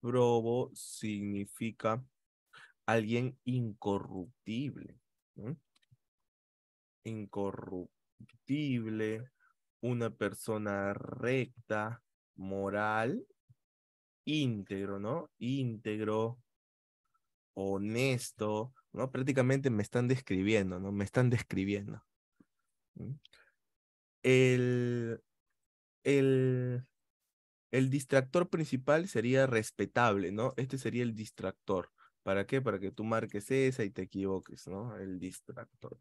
Probo significa alguien incorruptible, ¿no? Incorruptible, una persona recta, moral, íntegro, ¿no? Íntegro, honesto, ¿no? Prácticamente me están describiendo, ¿no? Me están describiendo. El, el, el distractor principal sería respetable, ¿no? Este sería el distractor. ¿Para qué? Para que tú marques esa y te equivoques, ¿no? El distractor.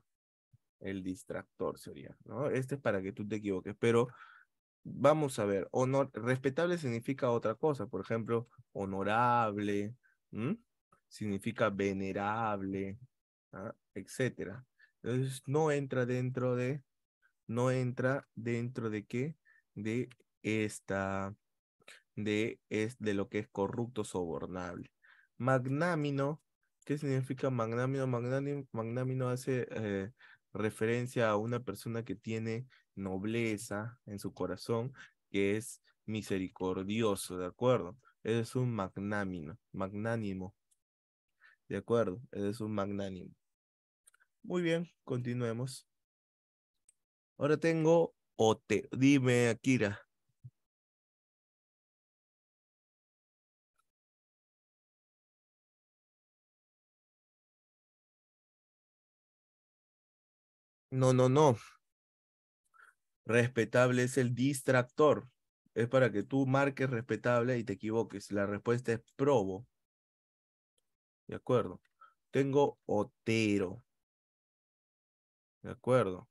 El distractor sería, ¿no? Este es para que tú te equivoques, pero vamos a ver, honor, respetable significa otra cosa, por ejemplo, honorable, significa venerable, etc. ¿ah? etcétera. Entonces, no entra dentro de no entra dentro de qué? De esta, de, es, de lo que es corrupto sobornable. Magnámino, ¿qué significa magnámino? Magnámino, hace eh, referencia a una persona que tiene nobleza en su corazón, que es misericordioso, ¿de acuerdo? es un magnámino, magnánimo. ¿De acuerdo? es un magnánimo. Muy bien, continuemos. Ahora tengo Otero. Dime, Akira. No, no, no. Respetable es el distractor. Es para que tú marques respetable y te equivoques. La respuesta es probo. De acuerdo. Tengo Otero. De acuerdo.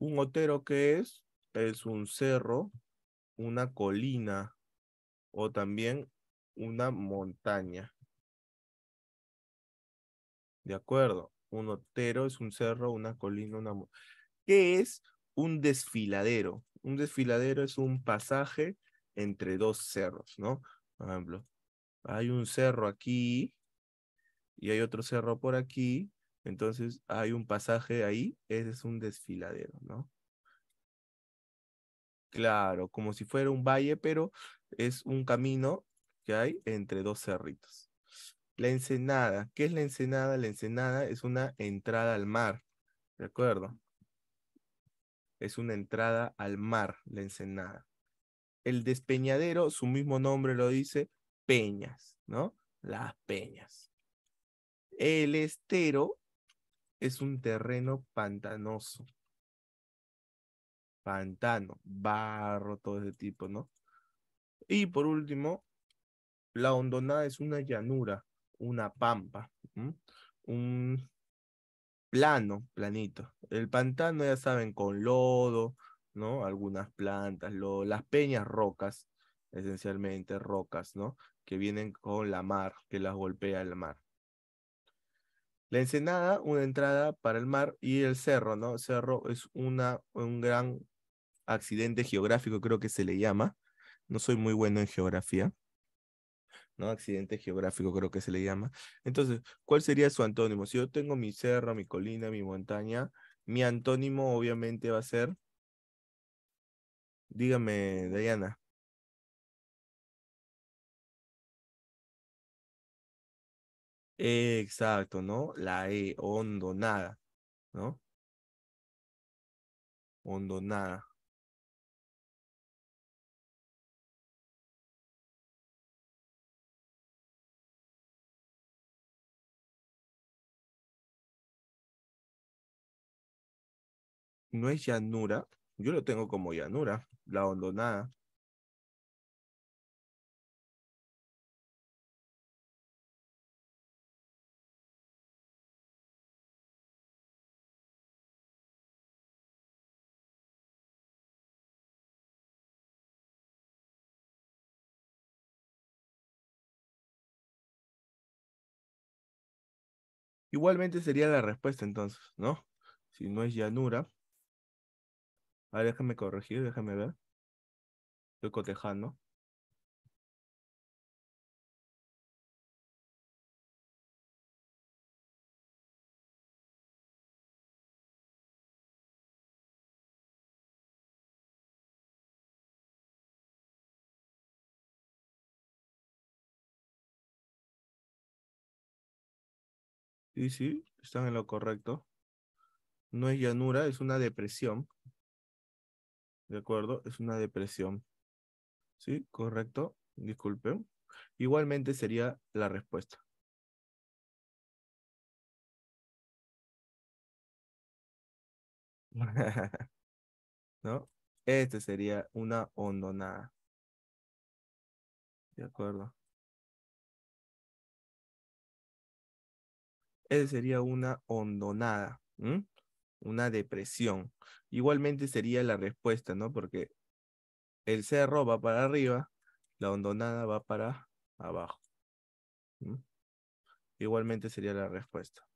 Un otero, ¿qué es? Es un cerro, una colina o también una montaña. ¿De acuerdo? Un otero es un cerro, una colina, una montaña. ¿Qué es un desfiladero? Un desfiladero es un pasaje entre dos cerros, ¿no? Por ejemplo, hay un cerro aquí y hay otro cerro por aquí entonces hay un pasaje ahí, ese es un desfiladero, ¿no? Claro, como si fuera un valle, pero es un camino que hay entre dos cerritos. La ensenada, ¿qué es la ensenada? La ensenada es una entrada al mar, ¿de acuerdo? Es una entrada al mar, la ensenada. El despeñadero, su mismo nombre lo dice, peñas, ¿no? Las peñas. El estero es un terreno pantanoso. Pantano, barro, todo ese tipo, ¿no? Y por último, la hondonada es una llanura, una pampa, un plano, planito. El pantano, ya saben, con lodo, ¿no? Algunas plantas, las peñas rocas, esencialmente rocas, ¿no? Que vienen con la mar, que las golpea el mar. La ensenada, una entrada para el mar y el cerro, ¿no? cerro es una, un gran accidente geográfico, creo que se le llama. No soy muy bueno en geografía. ¿no? Accidente geográfico creo que se le llama. Entonces, ¿cuál sería su antónimo? Si yo tengo mi cerro, mi colina, mi montaña, mi antónimo obviamente va a ser, dígame, Diana Exacto, ¿no? La E, hondonada, ¿no? Hondonada. No es llanura, yo lo tengo como llanura, la hondonada. Igualmente sería la respuesta entonces, ¿no? Si no es llanura. A déjame corregir, déjame ver. Estoy cotejando. Sí, sí, están en lo correcto. No es llanura, es una depresión. ¿De acuerdo? Es una depresión. ¿Sí? Correcto. Disculpen. Igualmente sería la respuesta. ¿No? Este sería una hondonada. ¿De acuerdo? Esa sería una hondonada, una depresión. Igualmente sería la respuesta, ¿no? Porque el cerro va para arriba, la hondonada va para abajo. Igualmente sería la respuesta.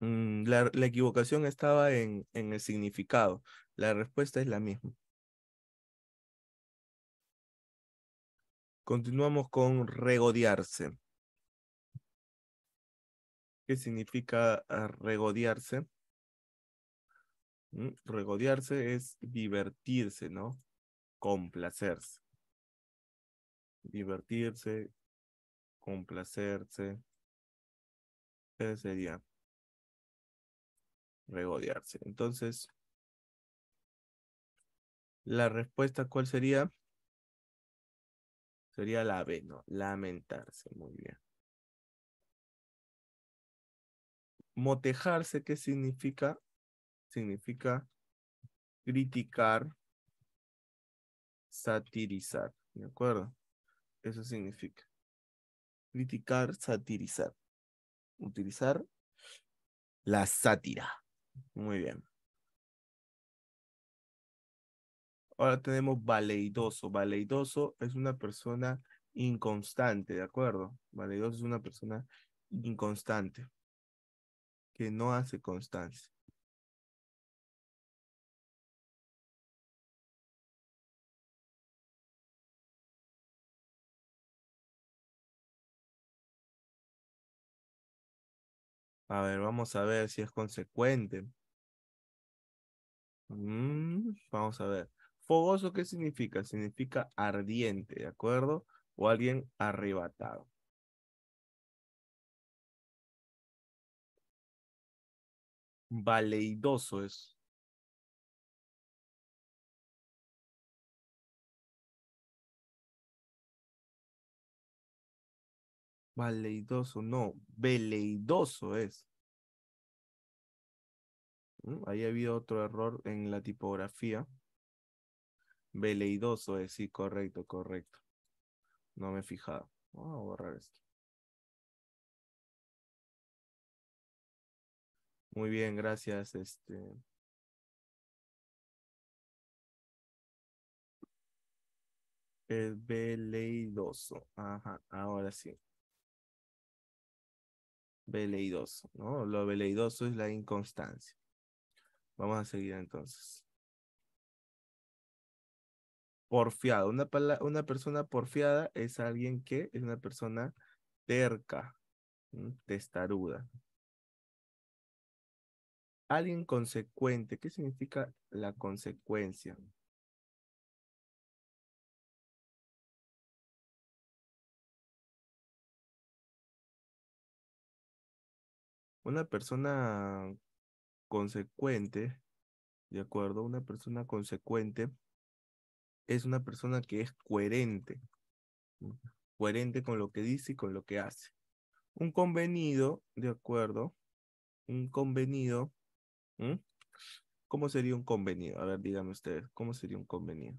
Mm, la, equivocación estaba en, en, el significado. La respuesta es la misma. Continuamos con regodearse. ¿Qué significa ah, regodearse? Mm, regodearse es divertirse, ¿no? Complacerse. Divertirse, complacerse. ese sería? regodearse. Entonces, la respuesta, ¿cuál sería? Sería la B, ¿no? Lamentarse, muy bien. Motejarse, ¿qué significa? Significa criticar, satirizar, ¿de acuerdo? Eso significa criticar, satirizar. Utilizar la sátira. Muy bien. Ahora tenemos valeidoso. Valeidoso es una persona inconstante, ¿de acuerdo? Valeidoso es una persona inconstante, que no hace constancia. A ver, vamos a ver si es consecuente. Mm, vamos a ver. Fogoso, ¿qué significa? Significa ardiente, ¿de acuerdo? O alguien arrebatado. Valeidoso es Valeidoso, no, veleidoso es. Mm, ahí habido otro error en la tipografía. Veleidoso es, eh, sí, correcto, correcto. No me he fijado. Vamos a borrar esto. Muy bien, gracias. Este. Es eh, veleidoso. Ajá, ahora sí veleidoso, ¿no? Lo veleidoso es la inconstancia. Vamos a seguir entonces. Porfiado. Una, persona porfiada es alguien que es una persona terca, testaruda. Alguien consecuente. ¿Qué significa la consecuencia? una persona consecuente, ¿de acuerdo? Una persona consecuente es una persona que es coherente, coherente con lo que dice y con lo que hace. Un convenido, ¿de acuerdo? Un convenido, ¿cómo sería un convenido? A ver, díganme ustedes, ¿cómo sería un convenido?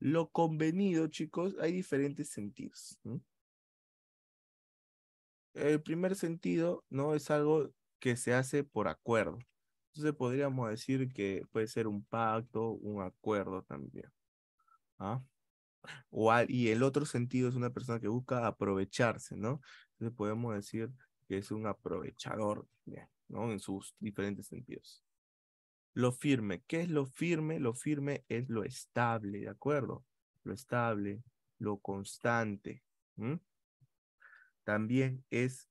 Lo convenido, chicos, hay diferentes sentidos. El primer sentido, ¿no? Es algo que se hace por acuerdo. Entonces podríamos decir que puede ser un pacto, un acuerdo también. ¿ah? y el otro sentido es una persona que busca aprovecharse, ¿no? Entonces podemos decir que es un aprovechador, ¿no? En sus diferentes sentidos. Lo firme. ¿Qué es lo firme? Lo firme es lo estable, ¿de acuerdo? Lo estable, lo constante. También es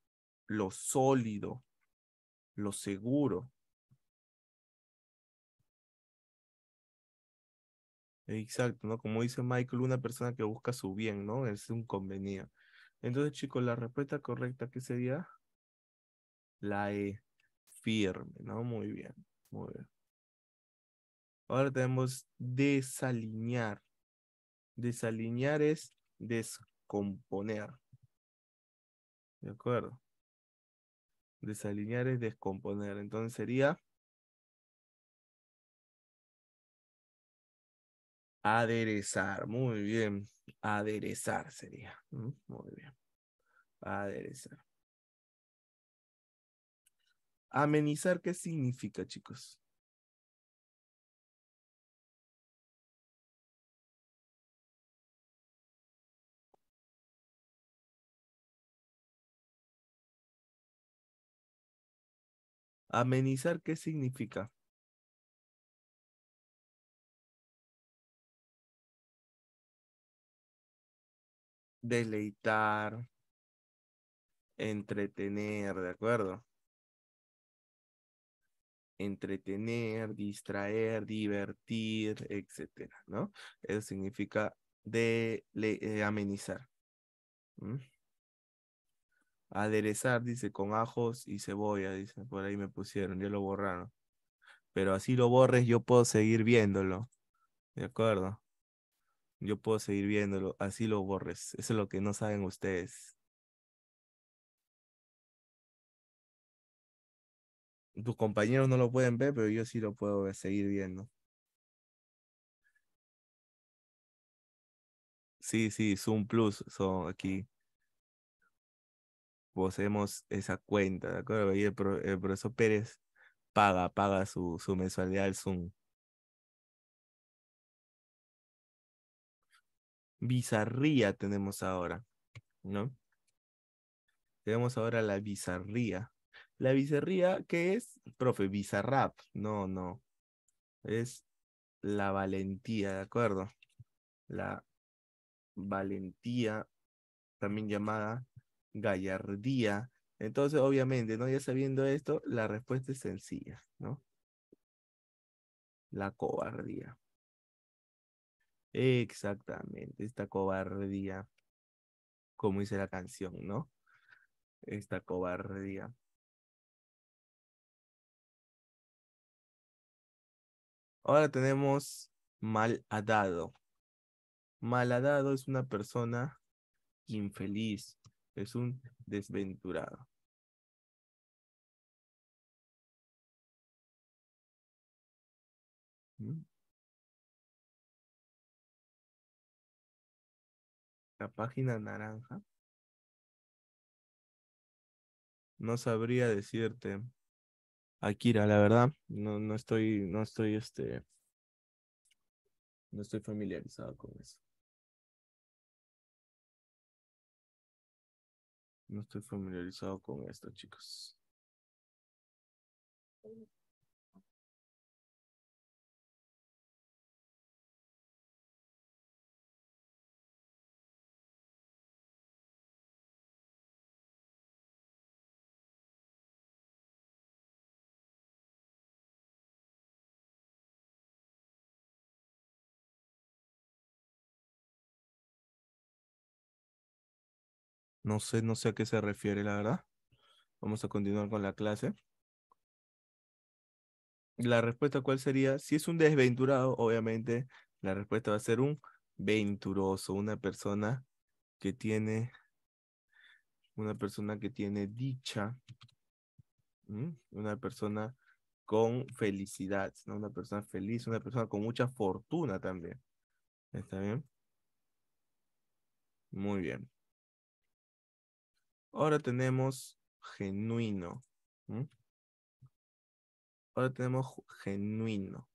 lo sólido, lo seguro. Exacto, ¿no? Como dice Michael, una persona que busca su bien, ¿no? Es un convenio Entonces, chicos, la respuesta correcta, ¿qué sería? La E, firme, ¿no? Muy bien, muy bien. Ahora tenemos desalinear. Desalinear es descomponer. ¿De acuerdo? Desalinear es descomponer. Entonces sería aderezar. Muy bien. Aderezar sería. Muy bien. Aderezar. Amenizar, ¿qué significa, chicos? Amenizar, ¿qué significa? Deleitar, entretener, ¿de acuerdo? Entretener, distraer, divertir, etcétera, ¿no? Eso significa de, eh, amenizar aderezar, dice, con ajos y cebolla, dice, por ahí me pusieron, ya lo borraron. Pero así lo borres, yo puedo seguir viéndolo. ¿De acuerdo? Yo puedo seguir viéndolo, así lo borres. Eso es lo que no saben ustedes. Tus compañeros no lo pueden ver, pero yo sí lo puedo seguir viendo. Sí, sí, Zoom Plus son aquí poseemos esa cuenta, ¿de acuerdo? el, profesor Pérez paga, paga su, su mensualidad al Zoom. Bizarría tenemos ahora, ¿no? Tenemos ahora la bizarría. La bizarría, que es? Profe, bizarrap. No, no. Es la valentía, ¿de acuerdo? La valentía, también llamada gallardía. Entonces, obviamente, ¿no? Ya sabiendo esto, la respuesta es sencilla, ¿no? La cobardía. Exactamente, esta cobardía, como dice la canción, ¿no? Esta cobardía. Ahora tenemos malhadado. Malhadado es una persona infeliz, es un desventurado. Mm. La página naranja. No sabría decirte, Akira, la verdad, no, no estoy, no estoy, este, no estoy familiarizado con eso. No estoy familiarizado con esto, chicos. No sé, no sé a qué se refiere, la verdad. Vamos a continuar con la clase. La respuesta, ¿cuál sería? Si es un desventurado, obviamente, la respuesta va a ser un venturoso, una persona que tiene, una persona que tiene dicha, una persona con felicidad, una persona feliz, una persona con mucha fortuna también. ¿Está bien? Muy bien. Ahora tenemos genuino. Ahora tenemos genuino.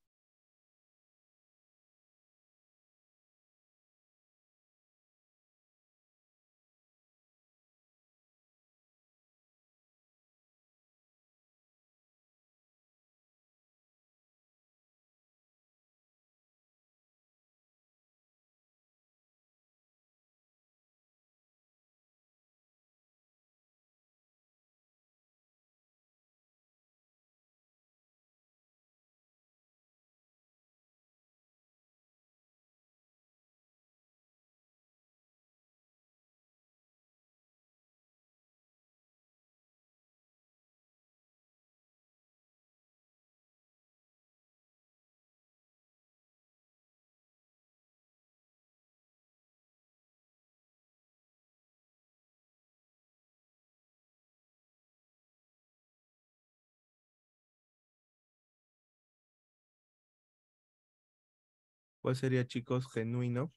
¿Cuál sería, chicos, genuino?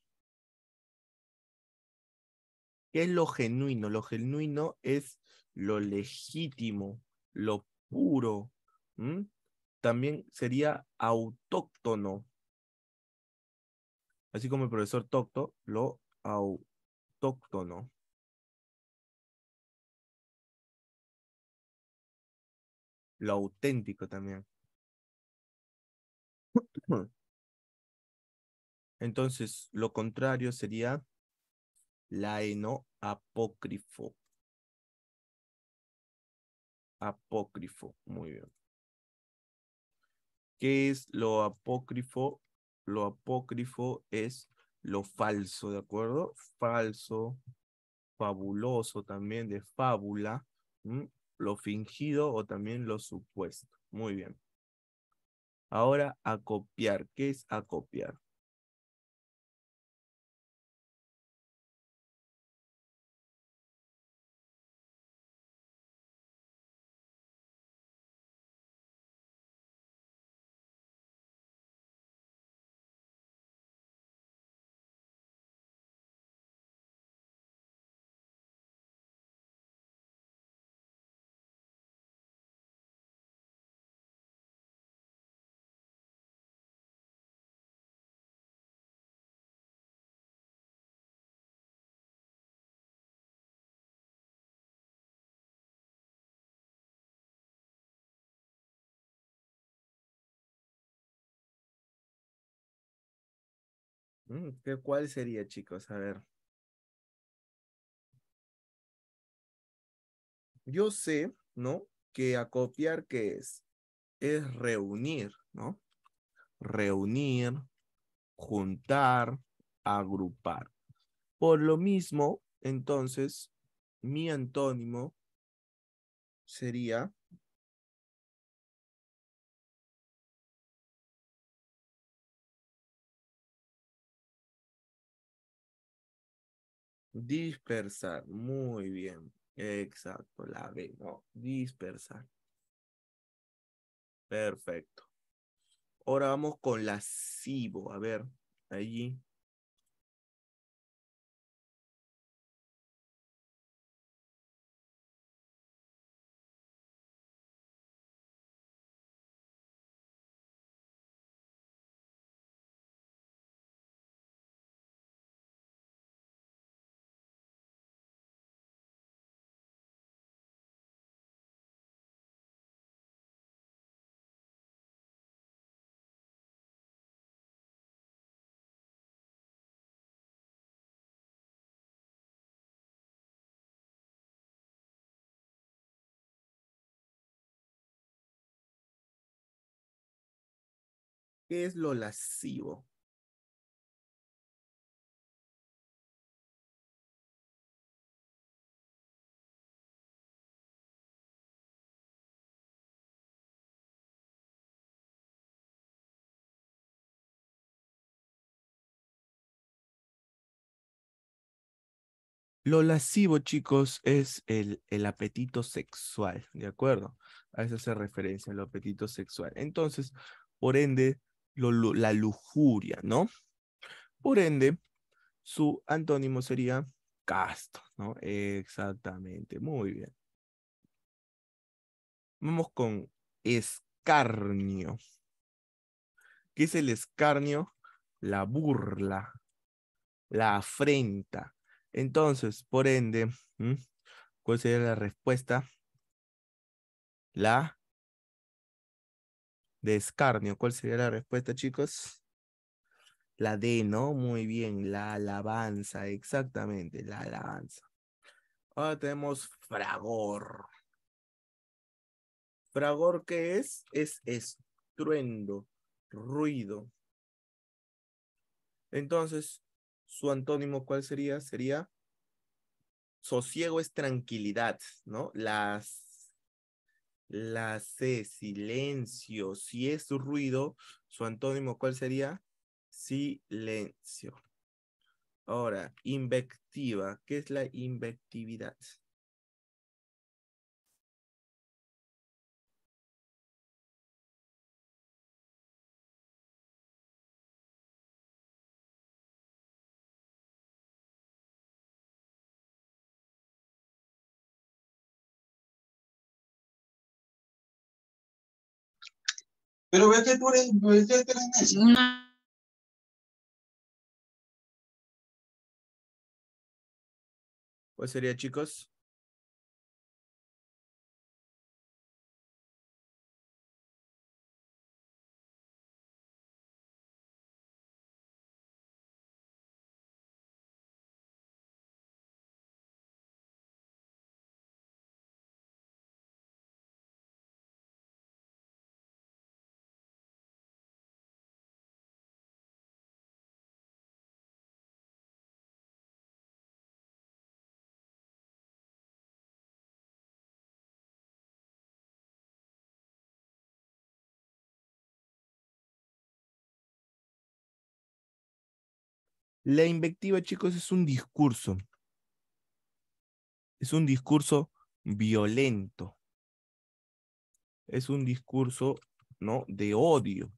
¿Qué es lo genuino? Lo genuino es lo legítimo, lo puro. También sería autóctono. Así como el profesor Tocto, lo autóctono. Lo auténtico también. Entonces, lo contrario sería laeno apócrifo. Apócrifo, muy bien. ¿Qué es lo apócrifo? Lo apócrifo es lo falso, ¿de acuerdo? Falso, fabuloso también, de fábula, lo fingido o también lo supuesto. Muy bien. Ahora, acopiar. ¿Qué es acopiar? Mm, ¿Qué, ¿Cuál sería, chicos? A ver. Yo sé, ¿no? Que acopiar, ¿qué es? Es reunir, ¿no? Reunir, juntar, agrupar. Por lo mismo, entonces, mi antónimo sería Dispersar. Muy bien. Exacto. La B, no. Dispersar. Perfecto. Ahora vamos con la SIBO. A ver, allí. ¿Qué es lo lascivo? Lo lascivo, chicos, es el, el, apetito sexual, ¿de acuerdo? A eso hace referencia, el apetito sexual. Entonces, por ende, la lujuria, ¿no? Por ende, su antónimo sería casto, ¿no? Exactamente, muy bien. Vamos con escarnio. ¿Qué es el escarnio? La burla, la afrenta. Entonces, por ende, ¿cuál sería la respuesta? La Descarnio, ¿Cuál sería la respuesta, chicos? La D, ¿no? Muy bien, la alabanza, exactamente, la alabanza. Ahora tenemos fragor. Fragor, ¿qué es? Es estruendo, ruido. Entonces, su antónimo, ¿cuál sería? Sería sosiego es tranquilidad, ¿no? Las la C, silencio. Si es su ruido, su antónimo, ¿cuál sería? Silencio. Ahora, invectiva. ¿Qué es la invectividad? Pero ves que tú eres, ves que eres necio. No. Pues sería, chicos, La invectiva, chicos, es un discurso. Es un discurso violento. Es un discurso, ¿no? De odio.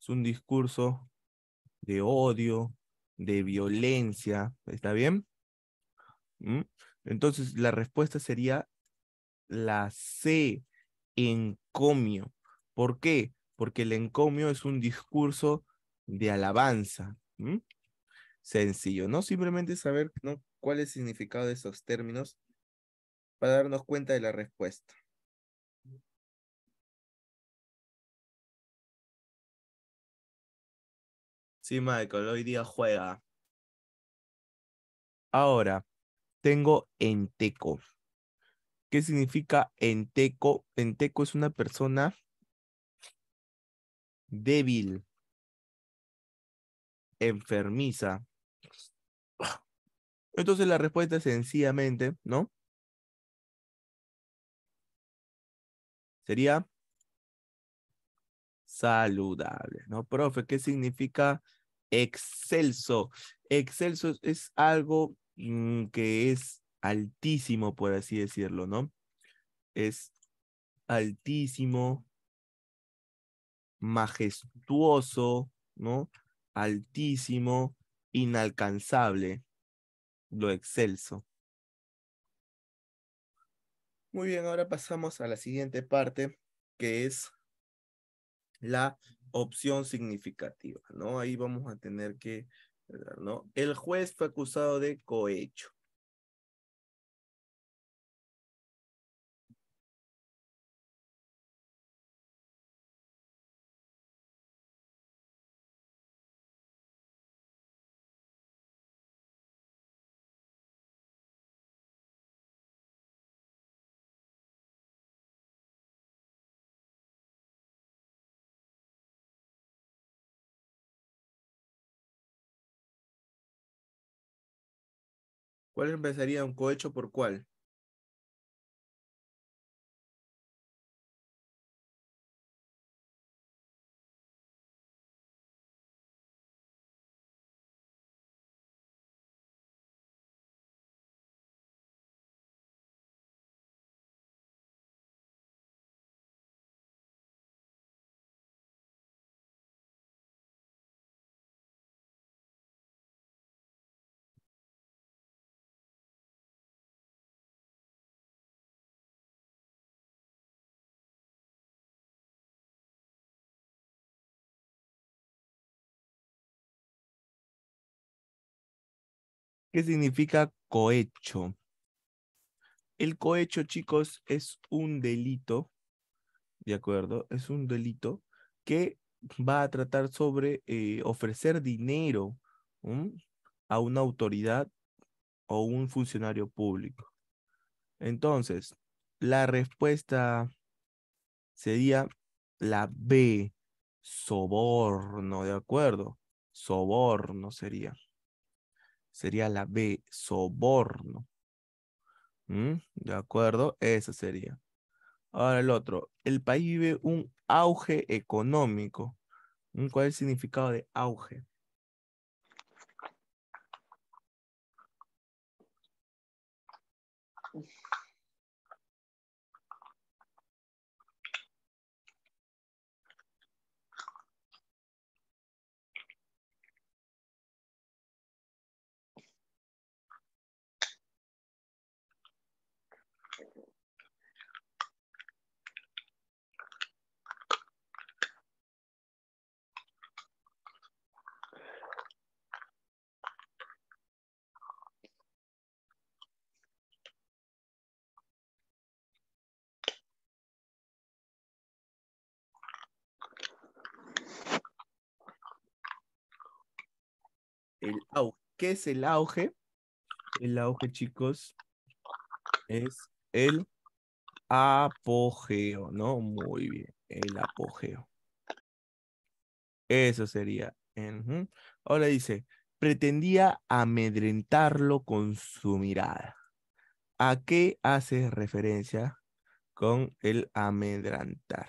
Es un discurso de odio, de violencia. ¿Está bien? ¿Mm? Entonces, la respuesta sería la C, encomio. ¿Por qué? Porque el encomio es un discurso de alabanza sencillo, ¿no? Simplemente saber cuál es el significado de esos términos para darnos cuenta de la respuesta. Sí, Michael, hoy día juega. Ahora, tengo enteco. ¿Qué significa enteco? Enteco es una persona débil, enfermiza, entonces la respuesta es sencillamente, ¿no? Sería saludable, ¿no? Profe, ¿qué significa excelso? Excelso es algo mm, que es altísimo, por así decirlo, ¿no? Es altísimo, majestuoso, ¿no? Altísimo, inalcanzable, lo excelso. Muy bien, ahora pasamos a la siguiente parte, que es la opción significativa, ¿no? Ahí vamos a tener que, ¿no? El juez fue acusado de cohecho. ¿Cuál empezaría un cohecho por cuál? ¿Qué significa cohecho? El cohecho, chicos, es un delito, ¿de acuerdo? Es un delito que va a tratar sobre eh, ofrecer dinero a una autoridad o un funcionario público. Entonces, la respuesta sería la B, soborno, ¿de acuerdo? Soborno sería. Sería la B, soborno. Mm, ¿De acuerdo? esa sería. Ahora el otro. El país vive un auge económico. ¿Cuál es el significado de auge? ¿Qué es el auge? El auge, chicos, es el apogeo, ¿no? Muy bien, el apogeo. Eso sería. Ahora dice, pretendía amedrentarlo con su mirada. ¿A qué hace referencia con el amedrantar?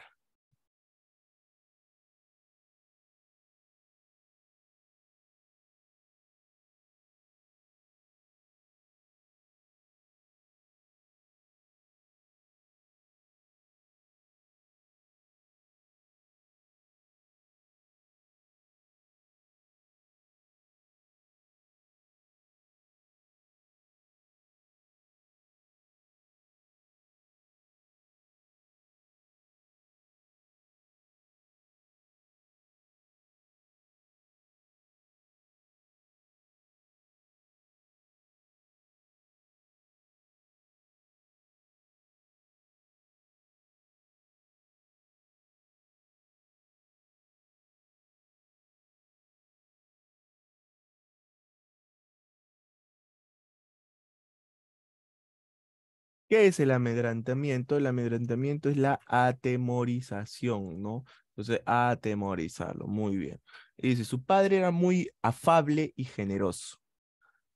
¿Qué es el amedrentamiento? El amedrentamiento es la atemorización, ¿no? Entonces, atemorizarlo, muy bien. dice, su padre era muy afable y generoso.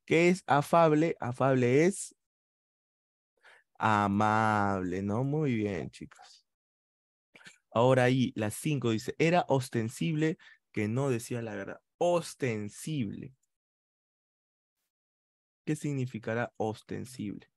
¿Qué es afable? Afable es amable, ¿no? Muy bien, chicas. Ahora ahí, las cinco dice, era ostensible que no decía la verdad. Ostensible. ¿Qué significará ostensible?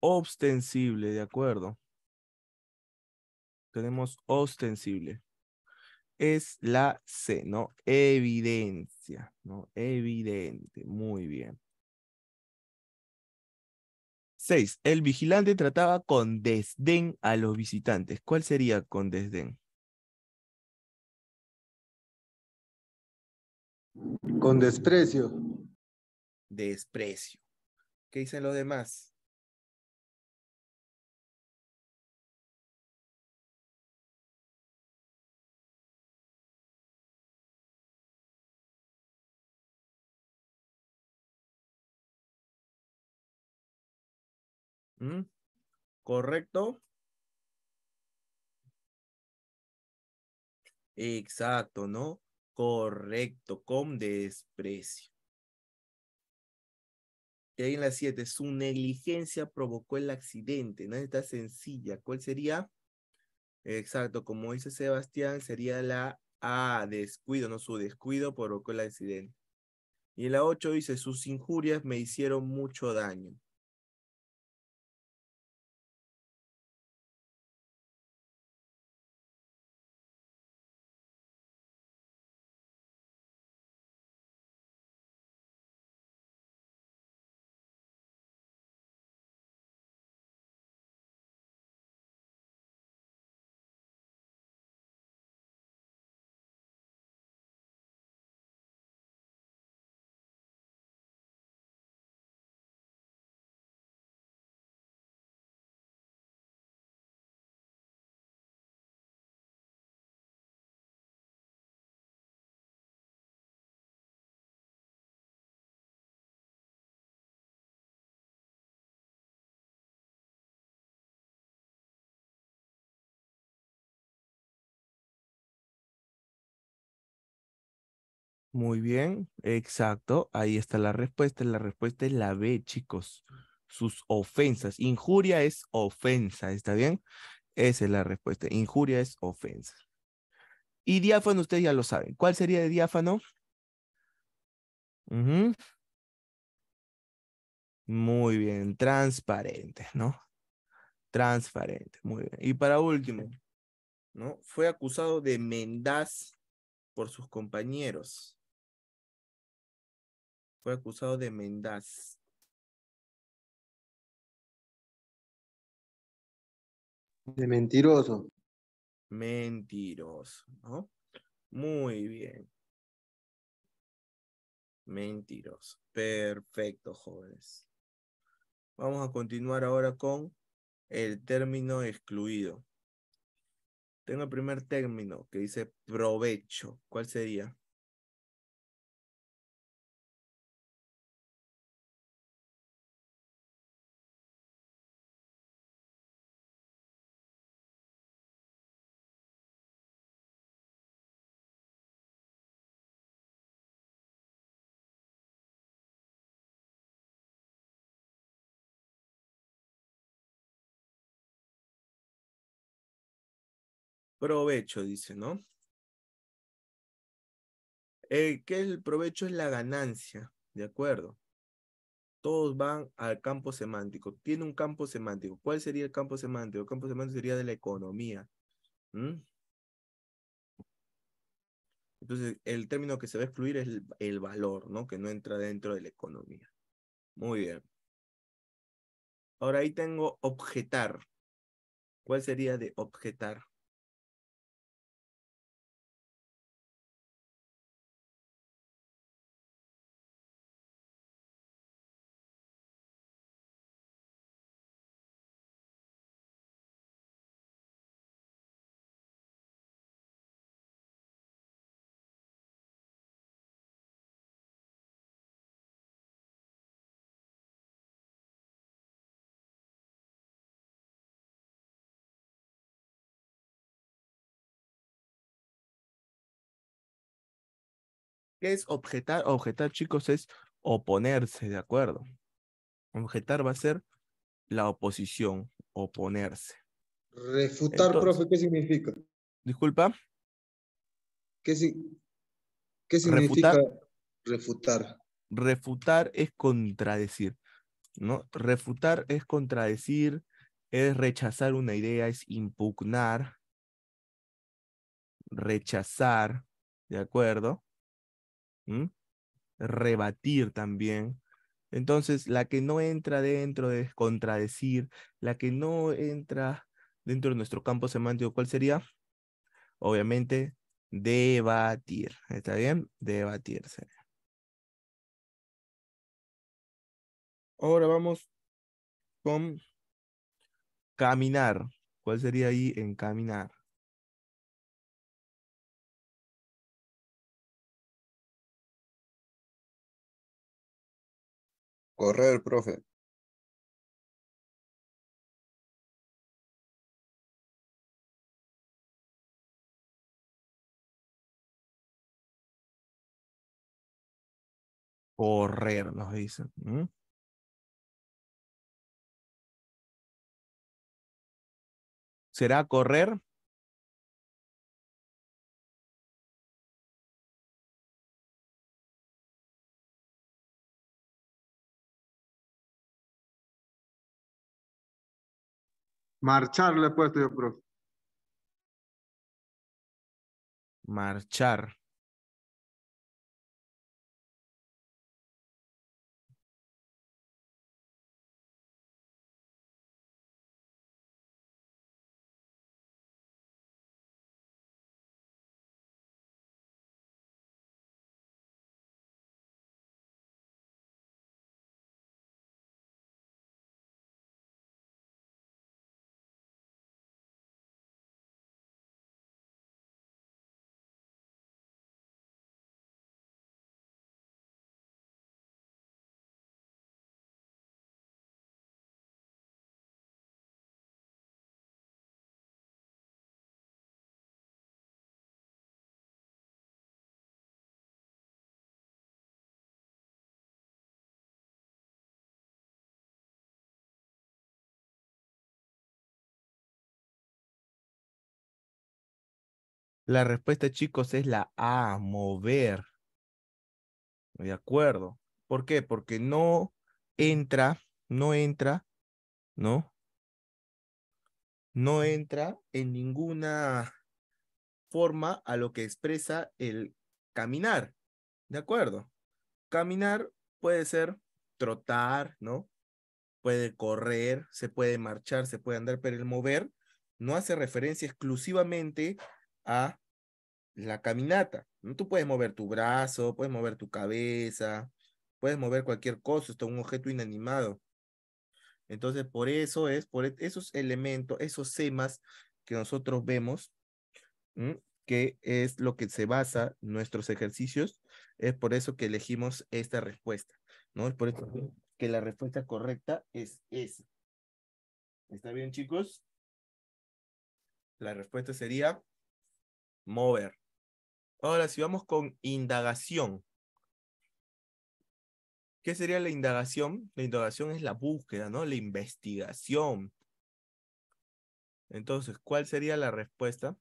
ostensible, de acuerdo. Tenemos ostensible. Es la C, ¿no? Evidencia, ¿no? Evidente. Muy bien. Seis, el vigilante trataba con desdén a los visitantes. ¿Cuál sería con desdén? Con desprecio. Desprecio. ¿Qué dicen los demás? Mm, ¿Correcto? Exacto, ¿no? Correcto, con desprecio. Y ahí en la 7, su negligencia provocó el accidente, ¿no? Está sencilla. ¿Cuál sería? Exacto, como dice Sebastián, sería la A, descuido, ¿no? Su descuido provocó el accidente. Y en la 8 dice, sus injurias me hicieron mucho daño. Muy bien, exacto. Ahí está la respuesta. La respuesta es la B, chicos. Sus ofensas. Injuria es ofensa, ¿está bien? Esa es la respuesta. Injuria es ofensa. Y diáfano, ustedes ya lo saben. ¿Cuál sería de diáfano? Muy bien, transparente, ¿no? Transparente, muy bien. Y para último, ¿no? Fue acusado de mendaz por sus compañeros fue acusado de mendaz. De mentiroso. Mentiroso, Muy bien. Mentiroso. Perfecto, jóvenes. Vamos a continuar ahora con el término excluido. Tengo el primer término que dice provecho. ¿Cuál sería? provecho, dice, ¿no? Eh, ¿Qué el provecho? Es la ganancia, ¿de acuerdo? Todos van al campo semántico. Tiene un campo semántico. ¿Cuál sería el campo semántico? El campo semántico sería de la economía. Entonces, el término que se va a excluir es el, valor, ¿no? Que no entra dentro de la economía. Muy bien. Ahora ahí tengo objetar. ¿Cuál sería de objetar? ¿Qué es objetar? Objetar, chicos, es oponerse, ¿de acuerdo? Objetar va a ser la oposición, oponerse. Refutar, profe, ¿qué significa? Disculpa. ¿Qué, si, qué significa refutar? refutar? Refutar es contradecir, ¿no? Refutar es contradecir, es rechazar una idea, es impugnar, rechazar, ¿de acuerdo? rebatir también. Entonces, la que no entra dentro de contradecir, la que no entra dentro de nuestro campo semántico, ¿cuál sería? Obviamente, debatir. ¿Está bien? Debatirse. Ahora vamos con caminar. ¿Cuál sería ahí en caminar? Correr, profe. Correr, nos dicen. ¿Será correr? Marchar le he puesto yo, profe. Marchar. La respuesta, chicos, es la A, mover. De acuerdo. ¿Por qué? Porque no entra, no entra, ¿no? No entra en ninguna forma a lo que expresa el caminar. ¿De acuerdo? Caminar puede ser trotar, ¿no? Puede correr, se puede marchar, se puede andar, pero el mover no hace referencia exclusivamente a la caminata. ¿no? Tú puedes mover tu brazo, puedes mover tu cabeza, puedes mover cualquier cosa, esto es un objeto inanimado. Entonces, por eso es, por e, esos elementos, esos semas que nosotros vemos, que es lo que se basa nuestros ejercicios, es por eso que elegimos esta respuesta, ¿no? Es por eso que la respuesta correcta es esa. ¿Está bien, chicos? La respuesta sería mover. Ahora, si vamos con indagación, ¿qué sería la indagación? La indagación es la búsqueda, ¿no? La investigación. Entonces, ¿cuál sería la respuesta?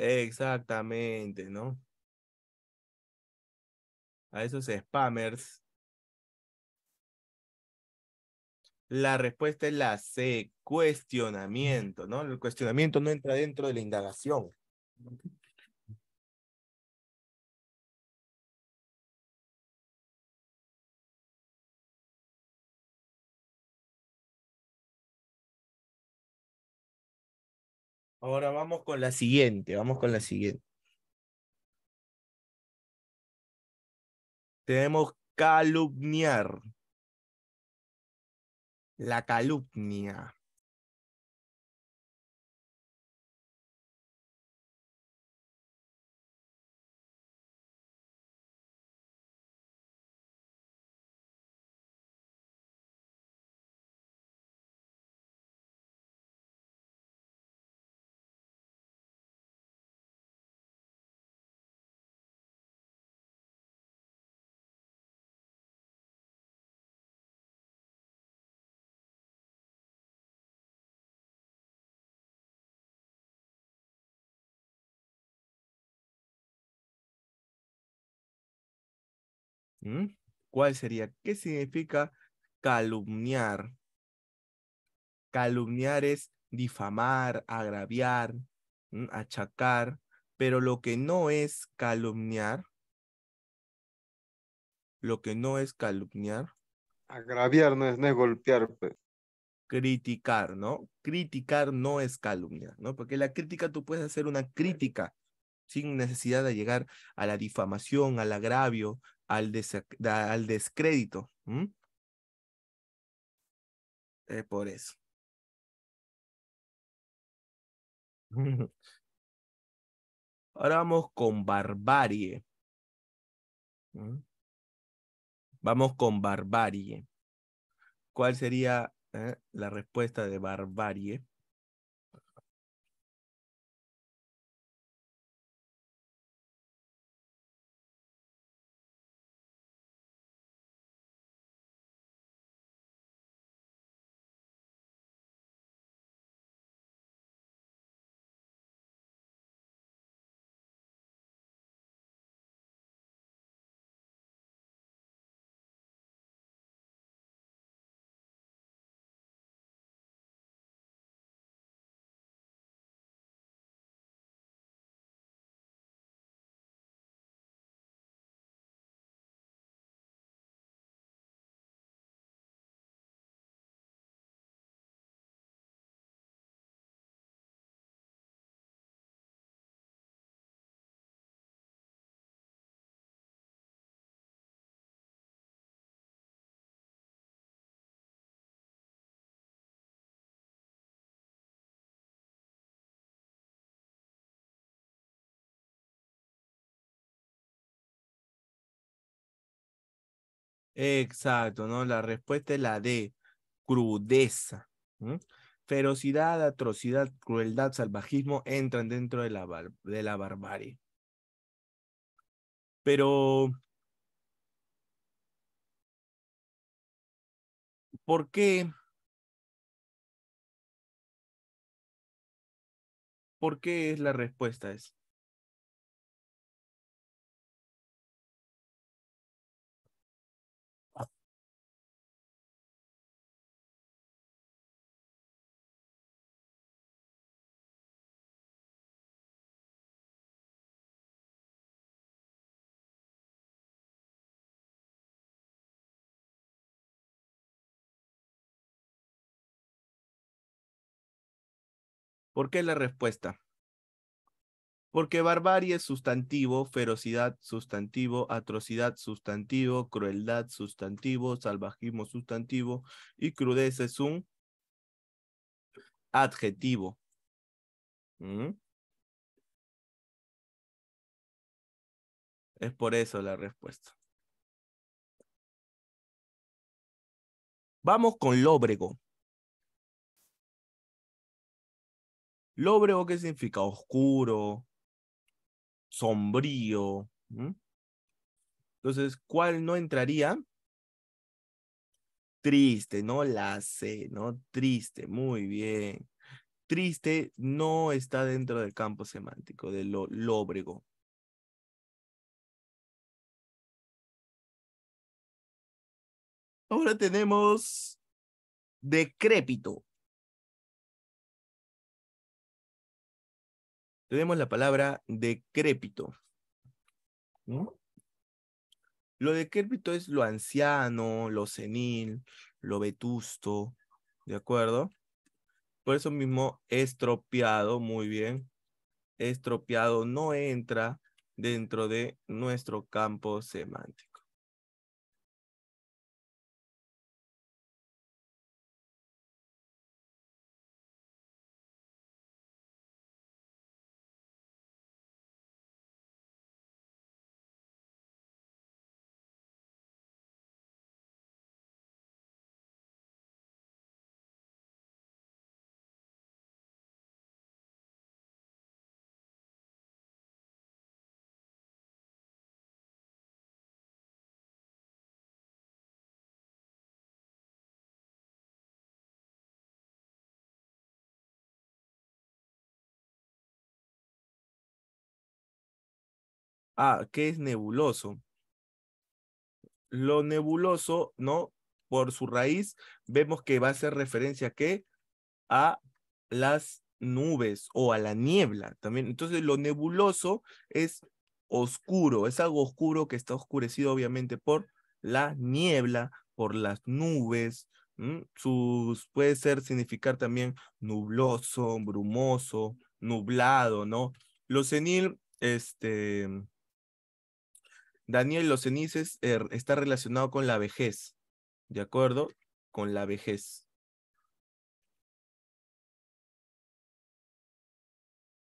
Exactamente, ¿no? A esos spammers. La respuesta es la C, cuestionamiento, ¿no? El cuestionamiento no entra dentro de la indagación. Ahora vamos con la siguiente, vamos con la siguiente. Tenemos calumniar. La calumnia. ¿Cuál sería? ¿Qué significa calumniar? Calumniar es difamar, agraviar, mm, achacar, pero lo que no es calumniar, lo que no es calumniar. Agraviar no es, no golpear. Pues. Criticar, ¿no? Criticar no es calumniar, ¿no? Porque la crítica tú puedes hacer una crítica, sin necesidad de llegar a la difamación, al agravio, al, descrédito. por eso. Ahora vamos con barbarie. Vamos con barbarie. ¿Cuál sería eh, la respuesta de barbarie? Exacto, ¿no? La respuesta es la de crudeza. Ferocidad, atrocidad, crueldad, salvajismo entran dentro de la, de la barbarie. Pero, ¿por qué? ¿Por qué es la respuesta? esa? ¿Por qué la respuesta? Porque barbarie es sustantivo, ferocidad sustantivo, atrocidad sustantivo, crueldad sustantivo, salvajismo sustantivo y crudeza es un adjetivo. ¿Mm? Es por eso la respuesta. Vamos con Lóbrego. Lóbrego, ¿qué significa? Oscuro, sombrío. Entonces, ¿cuál no entraría? Triste, ¿no? La sé ¿no? Triste, muy bien. Triste no está dentro del campo semántico, de lo lóbrego. Ahora tenemos decrépito. tenemos la palabra decrépito. Lo decrépito es lo anciano, lo senil, lo vetusto, ¿de acuerdo? Por eso mismo, estropeado, muy bien. Estropeado no entra dentro de nuestro campo semántico. Ah, ¿qué es nebuloso? Lo nebuloso, ¿no? Por su raíz, vemos que va a hacer referencia a qué? A las nubes o a la niebla también. Entonces, lo nebuloso es oscuro, es algo oscuro que está oscurecido obviamente por la niebla, por las nubes, sus, puede ser significar también nubloso, brumoso, nublado, ¿no? Lo senil, este, Daniel, los cenices er, está relacionado con la vejez, ¿de acuerdo? Con la vejez.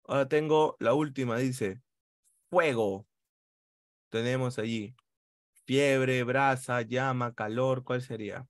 Ahora tengo la última, dice, fuego. Tenemos allí fiebre, brasa, llama, calor, ¿cuál sería?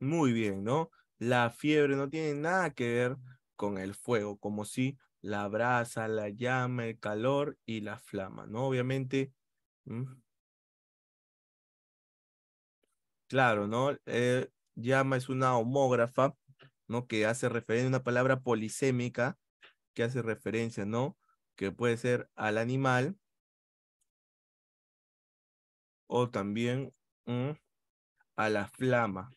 muy bien, ¿no? La fiebre no tiene nada que ver con el fuego, como si la brasa, la llama, el calor y la flama, ¿no? Obviamente, mm, claro, ¿no? Eh, llama es una homógrafa, ¿no? Que hace referencia a una palabra polisémica, que hace referencia, ¿no? Que puede ser al animal o también mm, a la flama,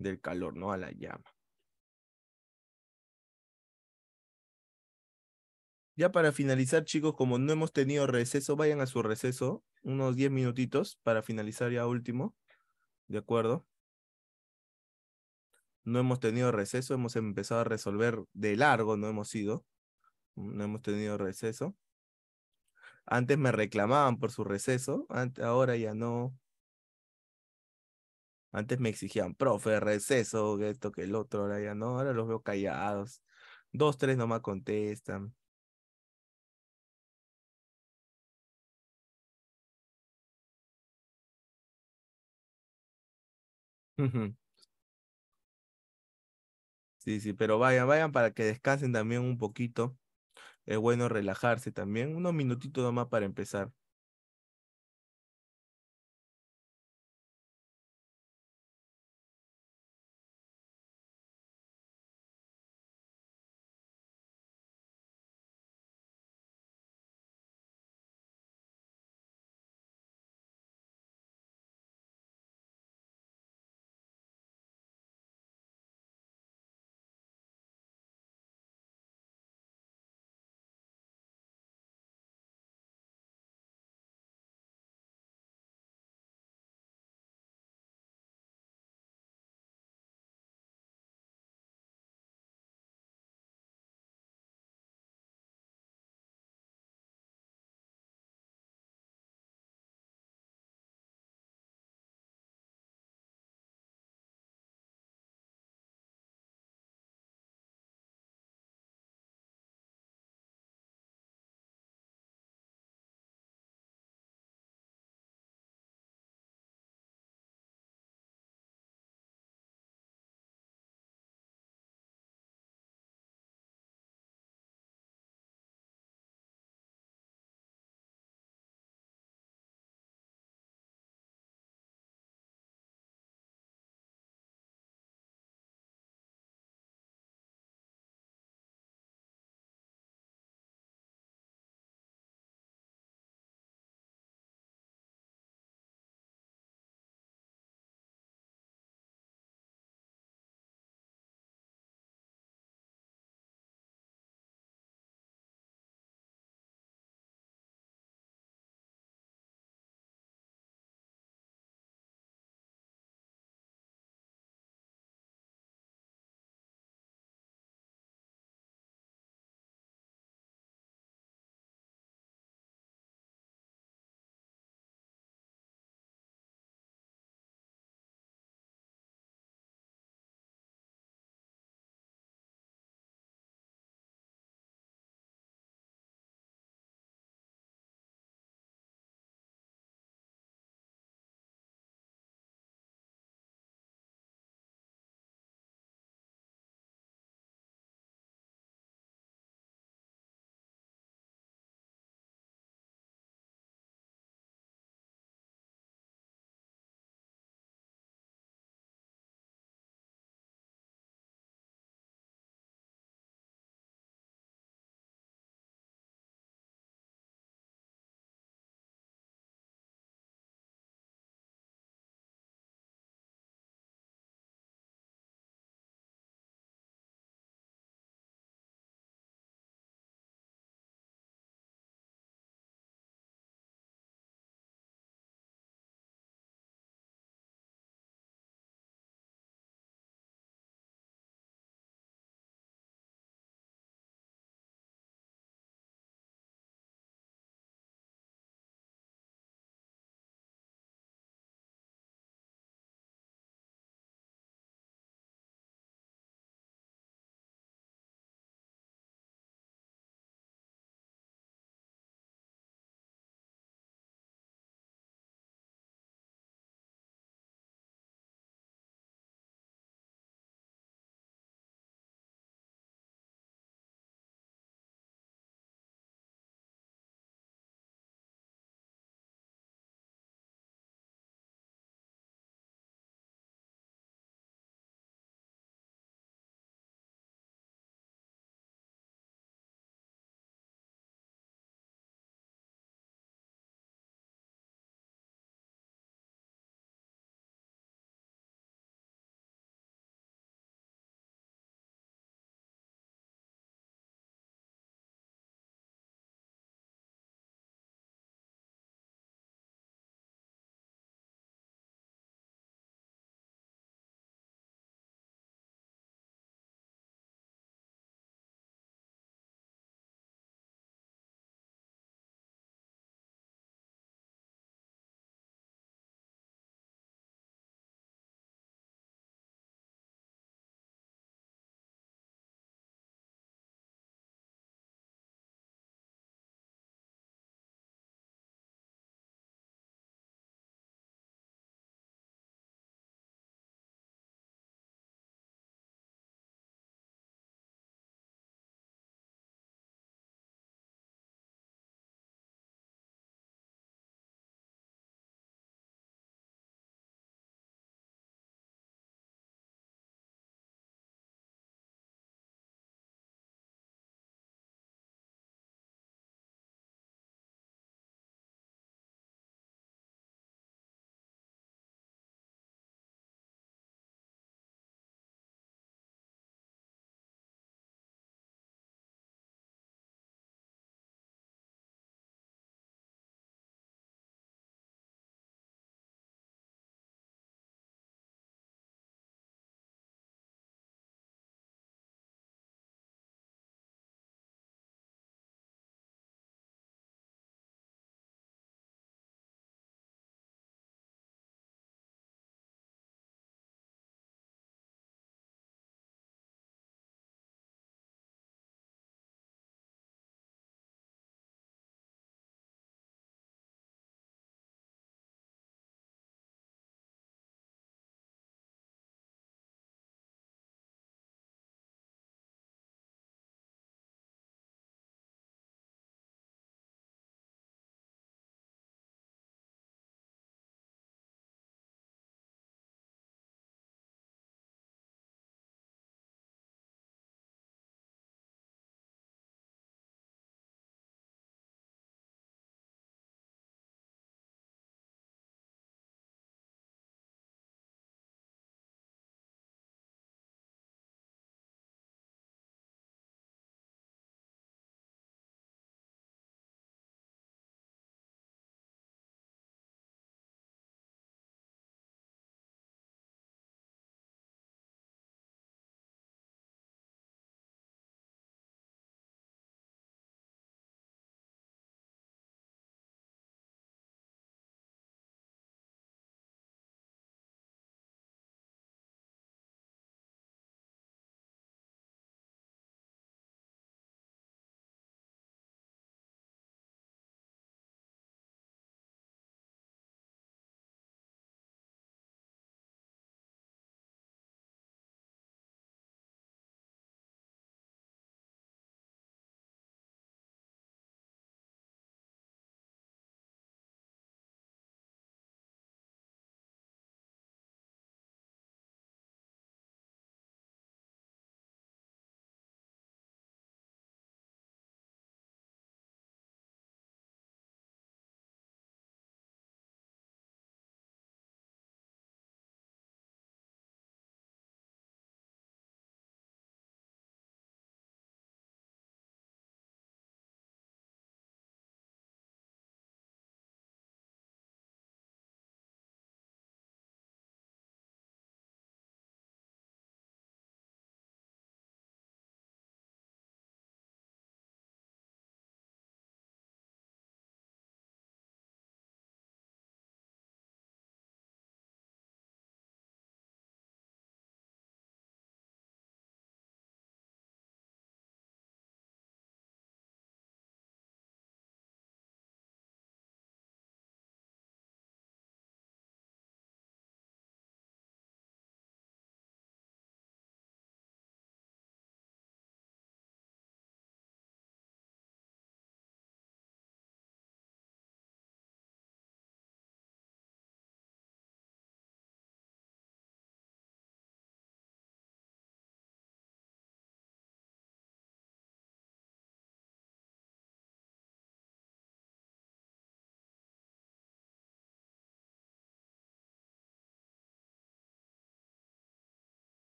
del calor, ¿no? A la llama. Ya para finalizar, chicos, como no hemos tenido receso, vayan a su receso, unos 10 minutitos para finalizar ya último. ¿De acuerdo? No hemos tenido receso, hemos empezado a resolver de largo, no hemos ido. No hemos tenido receso. Antes me reclamaban por su receso, ahora ya no, antes me exigían, profe, receso, esto, que el otro, ahora ya no, ahora los veo callados. Dos, tres nomás contestan. Sí, sí, pero vayan, vayan para que descansen también un poquito. Es bueno relajarse también, unos minutitos nomás para empezar.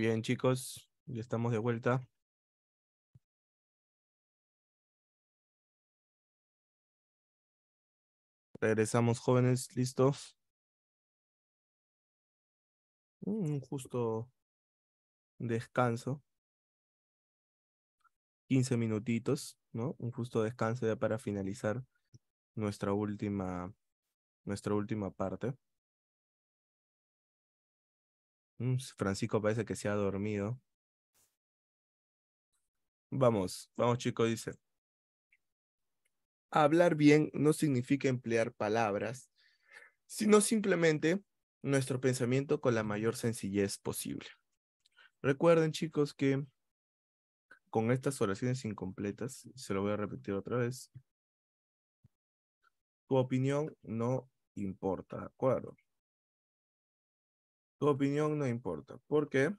Bien, chicos, ya estamos de vuelta. Regresamos, jóvenes, listos. Mm, un justo descanso. 15 minutitos, ¿no? Un justo descanso ya para finalizar nuestra última, nuestra última parte. Mm, Francisco parece que se ha dormido. Vamos, vamos chicos, dice. Hablar bien no significa emplear palabras, sino simplemente nuestro pensamiento con la mayor sencillez posible. Recuerden chicos que con estas oraciones incompletas, se lo voy a repetir otra vez, tu opinión no importa, ¿de acuerdo? Tu opinión no importa. ¿Por qué?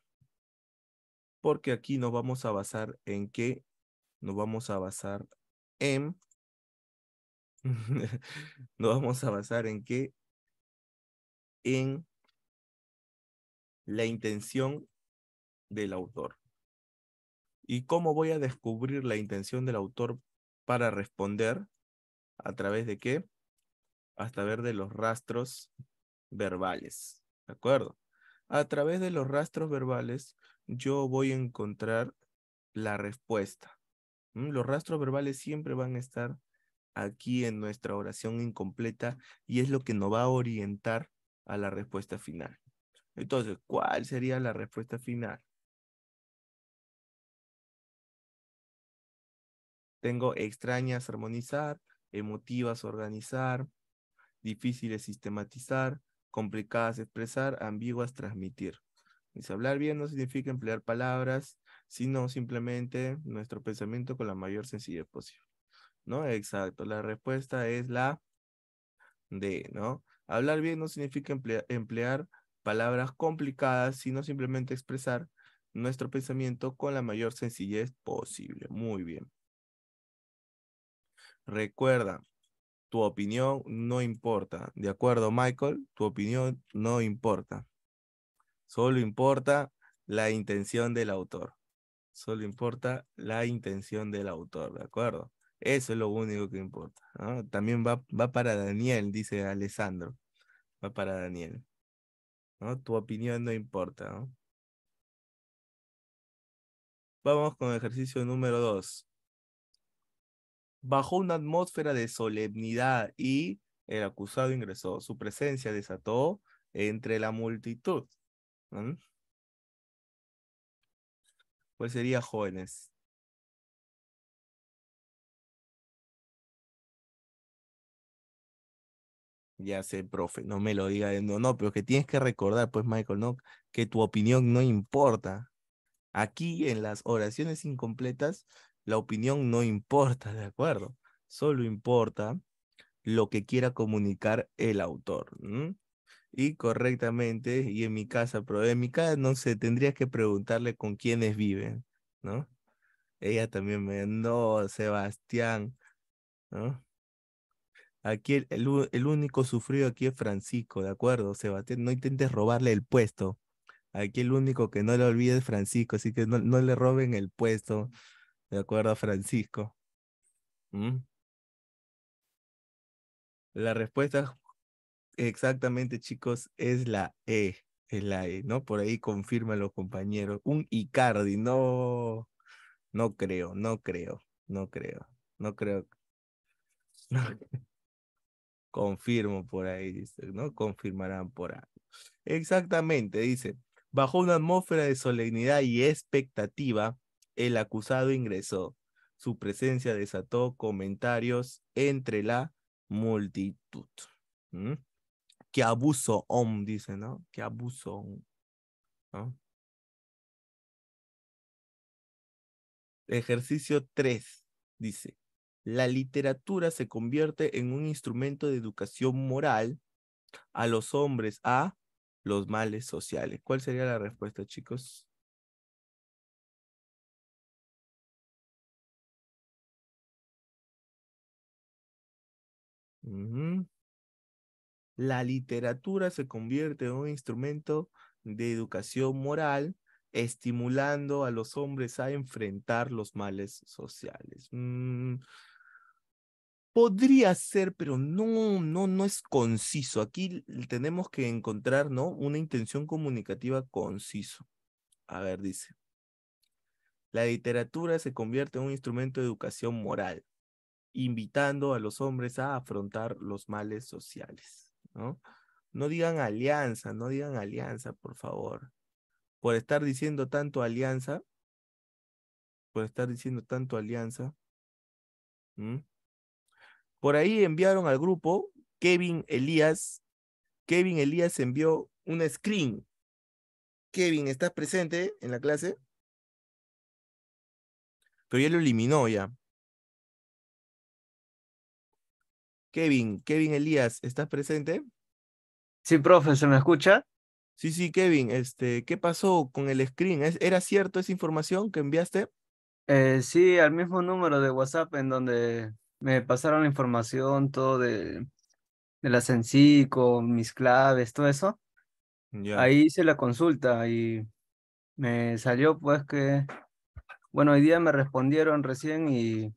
Porque aquí nos vamos a basar en qué? Nos vamos a basar en... nos vamos a basar en qué? En la intención del autor. ¿Y cómo voy a descubrir la intención del autor para responder? ¿A través de qué? Hasta ver de los rastros verbales. ¿De acuerdo? A través de los rastros verbales, yo voy a encontrar la respuesta. Los rastros verbales siempre van a estar aquí en nuestra oración incompleta y es lo que nos va a orientar a la respuesta final. Entonces, ¿cuál sería la respuesta final? Tengo extrañas armonizar, emotivas organizar, difíciles sistematizar, complicadas expresar, ambiguas transmitir. Dice, hablar bien no significa emplear palabras, sino simplemente nuestro pensamiento con la mayor sencillez posible. ¿No? Exacto. La respuesta es la D, ¿no? Hablar bien no significa emplear palabras complicadas, sino simplemente expresar nuestro pensamiento con la mayor sencillez posible. Muy bien. Recuerda, tu opinión no importa. ¿De acuerdo, Michael? Tu opinión no importa. Solo importa la intención del autor. Solo importa la intención del autor, ¿de acuerdo? Eso es lo único que importa. También va, para Daniel, dice Alessandro. Va para Daniel. ¿no? Tu opinión no importa. Vamos con el ejercicio número 2 bajo una atmósfera de solemnidad y el acusado ingresó. Su presencia desató entre la multitud. Pues sería jóvenes? Ya sé, profe, no me lo diga. No, no, pero que tienes que recordar, pues, Michael, ¿no? Que tu opinión no importa. Aquí en las oraciones incompletas, la opinión no importa, ¿de acuerdo? Solo importa lo que quiera comunicar el autor. Y correctamente, y en mi casa, pero en mi casa no sé, tendría que preguntarle con quiénes viven, ¿no? Ella también me, no, Sebastián, ¿no? Aquí el, único sufrido aquí es Francisco, ¿de acuerdo? Sebastián, no intentes robarle el puesto. Aquí el único que no le olvide es Francisco, así que no le roben el puesto. De acuerdo, Francisco. Mm. La respuesta exactamente, chicos, es la E. Es la E, ¿no? Por ahí confirman los compañeros. Un Icardi, no. No creo, no creo, no creo, no creo. Confirmo por ahí, dice, ¿no? Confirmarán por ahí. Exactamente, dice. Bajo una atmósfera de solemnidad y expectativa, el acusado ingresó. Su presencia desató comentarios entre la multitud. ¿Mm? Qué abuso, dice, ¿no? Qué abuso, Ejercicio 3 dice, la literatura se convierte en un instrumento de educación moral a los hombres, a los males sociales. ¿Cuál sería la respuesta, chicos? La literatura se convierte en un instrumento de educación moral, estimulando a los hombres a enfrentar los males sociales. Mm. Podría ser, pero no, no, no es conciso. Aquí tenemos que encontrar, ¿no? Una intención comunicativa conciso. A ver, dice. La literatura se convierte en un instrumento de educación moral, invitando a los hombres a afrontar los males sociales, ¿no? No digan alianza, no digan alianza, por favor. Por estar diciendo tanto alianza, por estar diciendo tanto alianza. Por ahí enviaron al grupo Kevin Elías. Kevin Elías envió un screen. Kevin, ¿estás presente en la clase? Pero ya lo eliminó ya. Kevin, Kevin Elías, ¿estás presente? Sí, profe, ¿se me escucha? Sí, sí, Kevin, este, ¿qué pasó con el screen? ¿Era cierto esa información que enviaste? Eh, sí, al mismo número de WhatsApp en donde me pasaron la información, todo de, de la mis claves, todo eso. Ahí hice la consulta y me salió pues que, bueno, hoy día me respondieron recién y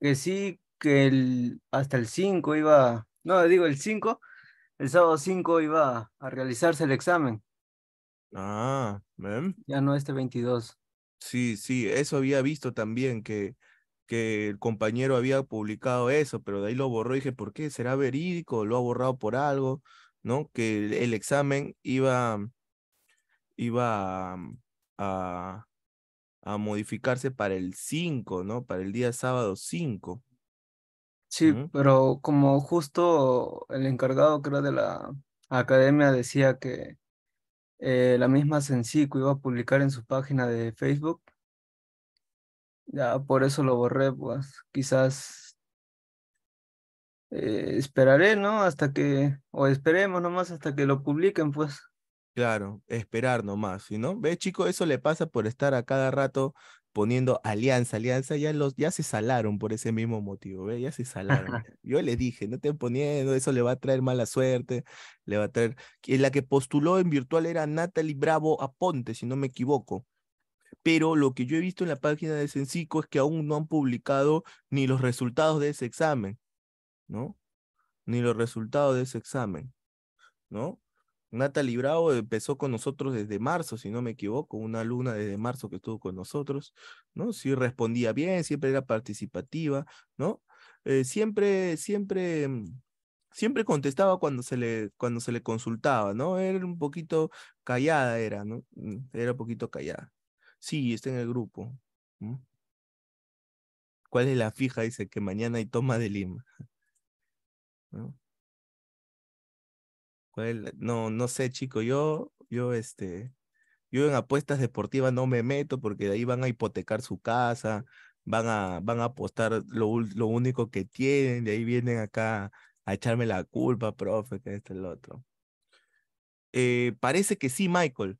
que sí que el, hasta el 5 iba, no, digo el 5, el sábado 5 iba a realizarse el examen. Ah, ¿ven? Ya no este 22. Sí, sí, eso había visto también que, que el compañero había publicado eso, pero de ahí lo borró y dije, ¿por qué? ¿Será verídico? ¿Lo ha borrado por algo? ¿No? Que el, examen iba, iba a, a, modificarse para el 5, ¿no? Para el día sábado 5. Sí, pero como justo el encargado, creo, de la academia decía que eh, la misma Sensico iba a publicar en su página de Facebook, ya por eso lo borré, pues quizás eh, esperaré, ¿no? Hasta que, o esperemos nomás hasta que lo publiquen, pues. Claro, esperar nomás, ¿no? Ve, chico, eso le pasa por estar a cada rato poniendo alianza, alianza, ya, los, ya se salaron por ese mismo motivo, ¿Ve? ya se salaron. Yo le dije, no te poniendo, eso le va a traer mala suerte, le va a traer... La que postuló en virtual era Natalie Bravo Aponte, si no me equivoco. Pero lo que yo he visto en la página de Sencico es que aún no han publicado ni los resultados de ese examen, ¿no? Ni los resultados de ese examen, ¿no? Nata Bravo empezó con nosotros desde marzo, si no me equivoco, una luna desde marzo que estuvo con nosotros, ¿no? Sí respondía bien, siempre era participativa, ¿no? Eh, siempre, siempre, mm, siempre contestaba cuando se le, cuando se le consultaba, ¿no? Era un poquito callada, era, ¿no? Mm, era un poquito callada. Sí, está en el grupo. ¿Cuál es la fija? Dice que mañana hay toma de Lima. ¿No? No, no sé, chico, yo, yo, este, yo en apuestas deportivas no me meto porque de ahí van a hipotecar su casa, van a, van a apostar lo, único que tienen, de ahí vienen acá a echarme la culpa, profe, que este, el otro. Eh, parece que sí, Michael.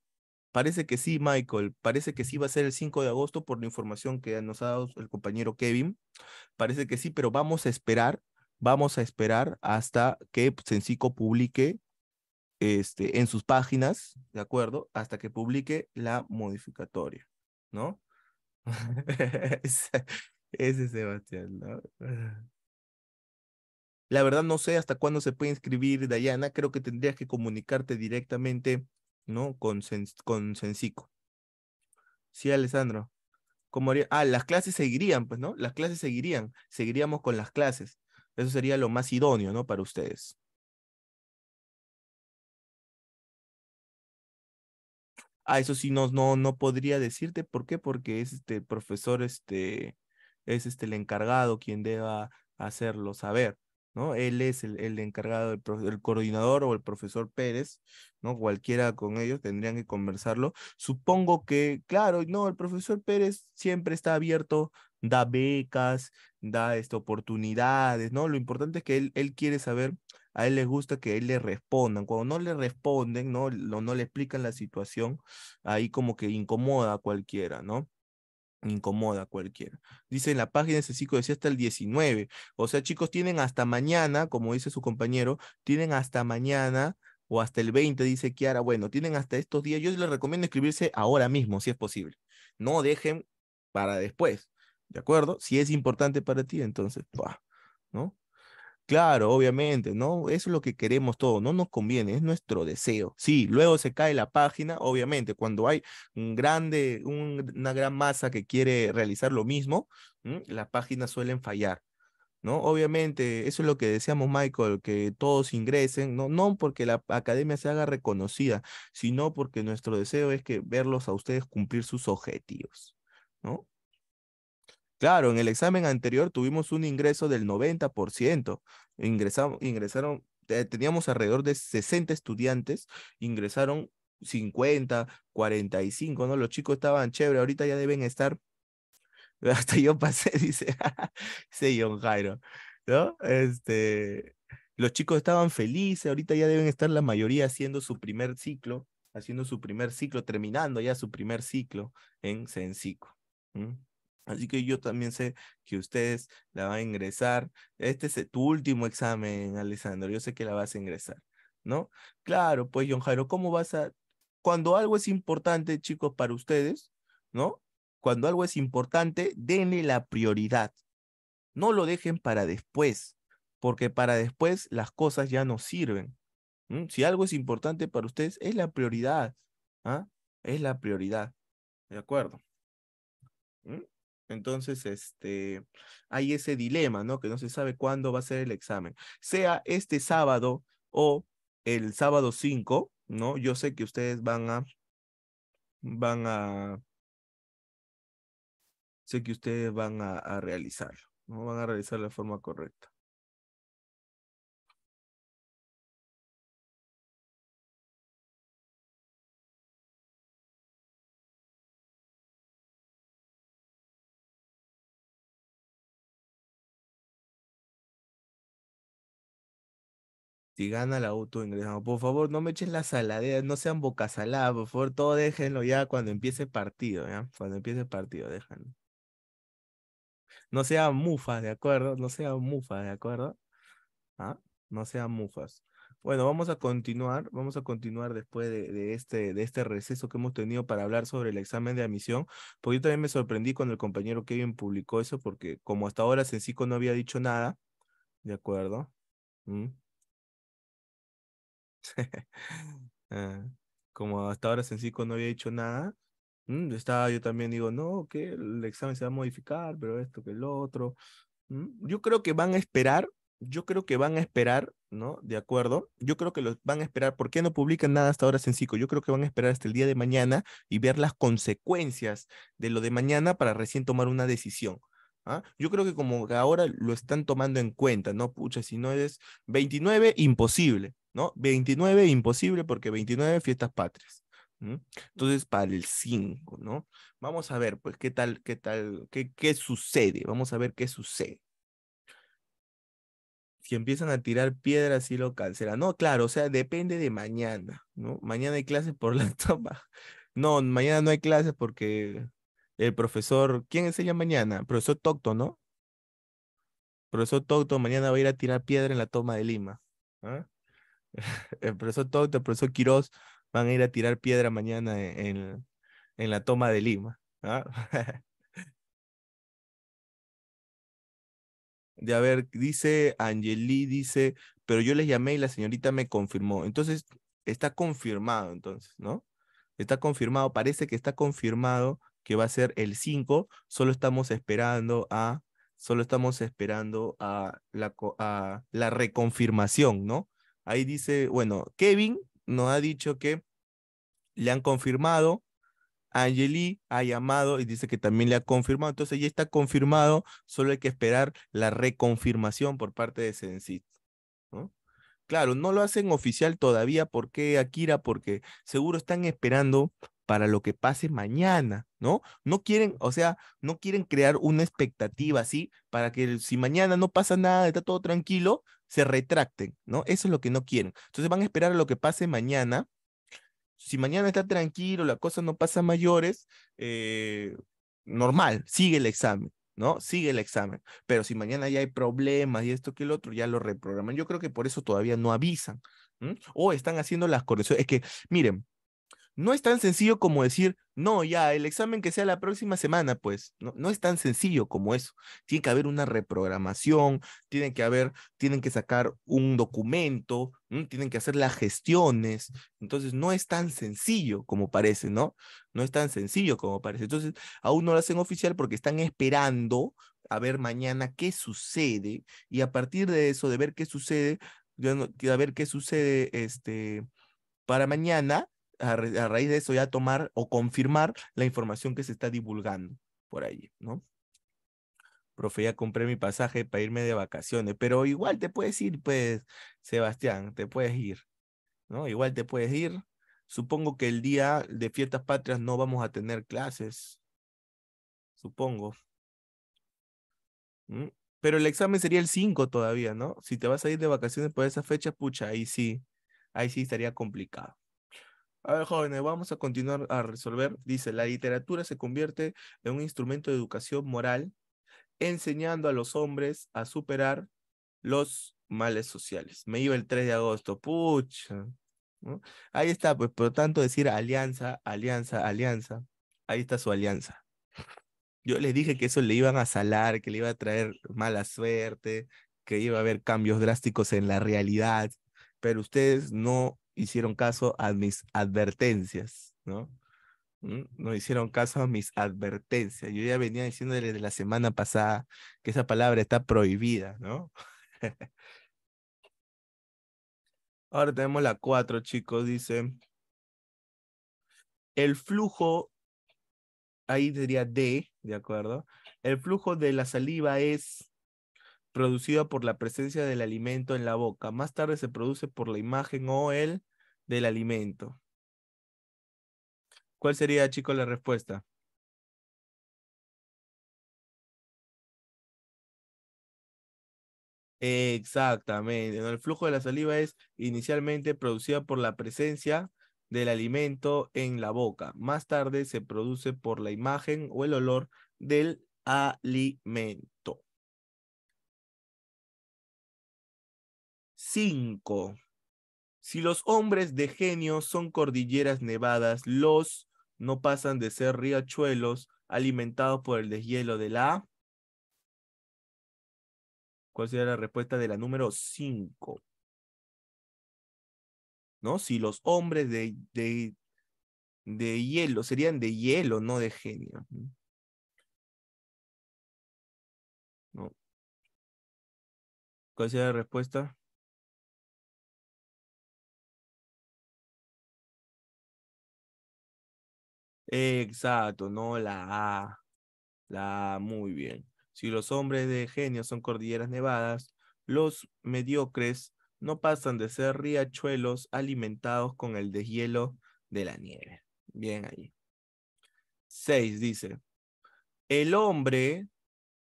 Parece que sí, Michael. Parece que sí va a ser el 5 de agosto por la información que nos ha dado el compañero Kevin. Parece que sí, pero vamos a esperar, vamos a esperar hasta que Sencico publique este, en sus páginas, ¿de acuerdo? Hasta que publique la modificatoria, ¿no? Ese Sebastián, ¿no? La verdad no sé hasta cuándo se puede inscribir, Dayana. Creo que tendrías que comunicarte directamente, ¿no? Con, Sensico. Sí, Alessandro. ¿Cómo haría? Ah, las clases seguirían, pues, ¿no? Las clases seguirían. Seguiríamos con las clases. Eso sería lo más idóneo, ¿no? Para ustedes. Ah, eso sí, no, no, podría decirte por qué, porque es este profesor, este, es este el encargado quien deba hacerlo saber, ¿no? Él es el, el encargado, el, coordinador o el profesor Pérez, ¿no? Cualquiera con ellos tendrían que conversarlo. Supongo que, claro, no, el profesor Pérez siempre está abierto, da becas, da este, oportunidades, ¿no? Lo importante es que él, él quiere saber a él le gusta que él le respondan. Cuando no le responden, no, no, le explican la situación, ahí como que incomoda a cualquiera, ¿no? incomoda a cualquiera. Dice en la página ese chico decía hasta el 19. O sea, chicos, tienen hasta mañana, como dice su compañero, tienen hasta mañana o hasta el 20, dice Kiara. Bueno, tienen hasta estos días. Yo les recomiendo escribirse ahora mismo, si es posible. No dejen para después, ¿de acuerdo? Si es importante para ti, entonces, ¡pah! ¿no? Claro, obviamente, ¿no? Eso es lo que queremos todos, no nos conviene, es nuestro deseo. Sí, luego se cae la página, obviamente, cuando hay un grande, una gran masa que quiere realizar lo mismo, las páginas suelen fallar. ¿no? Obviamente, eso es lo que deseamos, Michael, que todos ingresen, no, no porque la academia se haga reconocida, sino porque nuestro deseo es que verlos a ustedes cumplir sus objetivos, ¿no? Claro, en el examen anterior tuvimos un ingreso del 90%. Ingresamos, ingresaron, eh, teníamos alrededor de 60 estudiantes, ingresaron 50, 45, ¿no? Los chicos estaban chévere, ahorita ya deben estar. Hasta yo pasé, dice, sí, John Jairo, ¿no? Este, los chicos estaban felices, ahorita ya deben estar la mayoría haciendo su primer ciclo, haciendo su primer ciclo, terminando ya su primer ciclo en Sensico. Así que yo también sé que ustedes la van a ingresar. Este es tu último examen, Alessandro. Yo sé que la vas a ingresar, ¿no? Claro, pues, John Jairo, ¿cómo vas a... Cuando algo es importante, chicos, para ustedes, ¿no? Cuando algo es importante, denle la prioridad. No lo dejen para después, porque para después las cosas ya no sirven. Si algo es importante para ustedes, es la prioridad. ¿ah? Es la prioridad. ¿De acuerdo? Entonces, este, hay ese dilema, ¿no? Que no se sabe cuándo va a ser el examen. Sea este sábado o el sábado 5, ¿no? Yo sé que ustedes van a, van a, sé que ustedes van a, realizarlo, ¿no? Van a realizar de forma correcta. si gana la U, ingresamos. Por favor, no me echen la saladea, no sean bocasaladas, por favor, todo déjenlo ya cuando empiece el partido, ¿ya? Cuando empiece el partido, déjenlo. No sean mufas, ¿de acuerdo? No sean mufas, ¿de acuerdo? ¿Ah? No sean mufas. Bueno, vamos a continuar, vamos a continuar después de, de, este, de este receso que hemos tenido para hablar sobre el examen de admisión, porque yo también me sorprendí cuando el compañero Kevin publicó eso, porque como hasta ahora Sencico no había dicho nada, ¿de acuerdo? ¿Mm? Ah, como hasta ahora sencillo no había dicho nada, mm, estaba yo también digo, no, que el examen se va a modificar, pero esto, que el otro. Mm, yo creo que van a esperar, yo creo que van a esperar, ¿no? De acuerdo, yo creo que los van a esperar. ¿Por qué no publican nada hasta ahora sencillo? Yo creo que van a esperar hasta el día de mañana y ver las consecuencias de lo de mañana para recién tomar una decisión. ¿Ah? Yo creo que como ahora lo están tomando en cuenta, ¿no? Pucha, si no es 29, imposible. ¿no? 29 imposible porque 29 fiestas patrias. Entonces, para el 5, ¿no? Vamos a ver, pues, qué tal, qué tal, qué, qué sucede. Vamos a ver qué sucede. Si empiezan a tirar piedras, y lo cancelan. No, claro, o sea, depende de mañana, ¿no? Mañana hay clases por la toma. No, mañana no hay clases porque el profesor, ¿quién enseña mañana? profesor Tocto, ¿no? profesor Tocto mañana va a ir a tirar piedra en la toma de Lima. ¿Ah? el profesor Toto, el profesor Quiroz van a ir a tirar piedra mañana e-, en, en, la toma de Lima. ¿ah? de a ver, dice Angeli, dice, pero yo les llamé y la señorita me confirmó. Entonces, está confirmado, entonces, ¿no? Está confirmado, parece que está confirmado que va a ser el 5, solo estamos esperando a, solo estamos esperando a la, a la reconfirmación, ¿no? Ahí dice, bueno, Kevin nos ha dicho que le han confirmado, Angeli ha llamado y dice que también le ha confirmado, entonces ya está confirmado, solo hay que esperar la reconfirmación por parte de Sensit. ¿no? Claro, no lo hacen oficial todavía, ¿por qué Akira? Porque seguro están esperando para lo que pase mañana, ¿no? No quieren, o sea, no quieren crear una expectativa así para que si mañana no pasa nada, está todo tranquilo, se retracten, ¿no? Eso es lo que no quieren. Entonces van a esperar a lo que pase mañana. Si mañana está tranquilo, la cosa no pasa mayores, eh, normal, sigue el examen, ¿no? Sigue el examen. Pero si mañana ya hay problemas y esto que el otro, ya lo reprograman. Yo creo que por eso todavía no avisan. O están haciendo las correcciones. Es que, miren, no es tan sencillo como decir, no, ya, el examen que sea la próxima semana, pues, no, no, es tan sencillo como eso. Tiene que haber una reprogramación, tiene que haber, tienen que sacar un documento, tienen que hacer las gestiones. Entonces, no es tan sencillo como parece, ¿no? No es tan sencillo como parece. Entonces, aún no lo hacen oficial porque están esperando a ver mañana qué sucede y a partir de eso, de ver qué sucede, de ver qué sucede, este, para mañana, a, raíz de eso ya tomar o confirmar la información que se está divulgando por allí, ¿no? profe, ya compré mi pasaje para irme de vacaciones, pero igual te puedes ir, pues, Sebastián, te puedes ir, ¿no? Igual te puedes ir. Supongo que el día de fiestas patrias no vamos a tener clases, supongo. Mm, pero el examen sería el 5 todavía, ¿no? Si te vas a ir de vacaciones por esa fecha, pucha, ahí sí, ahí sí estaría complicado. A ver, jóvenes, vamos a continuar a resolver. Dice, la literatura se convierte en un instrumento de educación moral, enseñando a los hombres a superar los males sociales. Me iba el 3 de agosto, pucha. Ahí está, pues, por lo tanto, decir alianza, alianza, alianza. Ahí está su alianza. Yo les dije que eso le iban a salar, que le iba a traer mala suerte, que iba a haber cambios drásticos en la realidad, pero ustedes no hicieron caso a mis advertencias, ¿no? Mm, no hicieron caso a mis advertencias. Yo ya venía diciéndole de la semana pasada que esa palabra está prohibida, ¿no? Ahora tenemos la cuatro, chicos, dice. El flujo, ahí diría D, ¿de acuerdo? El flujo de la saliva es producida por la presencia del alimento en la boca. Más tarde se produce por la imagen o el del alimento. ¿Cuál sería, chicos, la respuesta? Exactamente. El flujo de la saliva es inicialmente producida por la presencia del alimento en la boca. Más tarde se produce por la imagen o el olor del alimento. 5. Si los hombres de genio son cordilleras nevadas, los no pasan de ser riachuelos alimentados por el deshielo de la... ¿Cuál sería la respuesta de la número 5? ¿No? Si los hombres de, de, de hielo serían de hielo, no de genio. ¿No? ¿Cuál sería la respuesta? Exacto, no la A. La A, muy bien. Si los hombres de genio son cordilleras nevadas, los mediocres no pasan de ser riachuelos alimentados con el deshielo de la nieve. Bien ahí. 6 dice, el hombre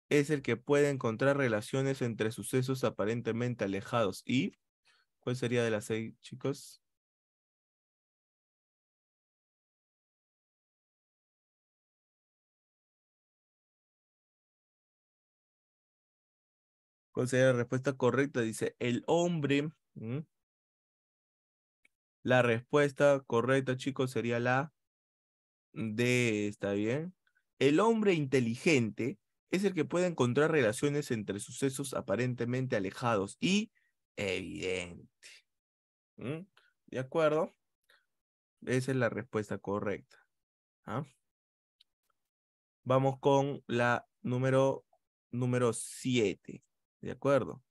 es el que puede encontrar relaciones entre sucesos aparentemente alejados. ¿Y cuál sería de las seis, chicos? la respuesta correcta? Dice el hombre. La respuesta correcta, chicos, sería la D, ¿está bien? El hombre inteligente es el que puede encontrar relaciones entre sucesos aparentemente alejados y evidente. ¿De acuerdo? Esa es la respuesta correcta. ¿Ah? Vamos con la número número siete ¿De acuerdo?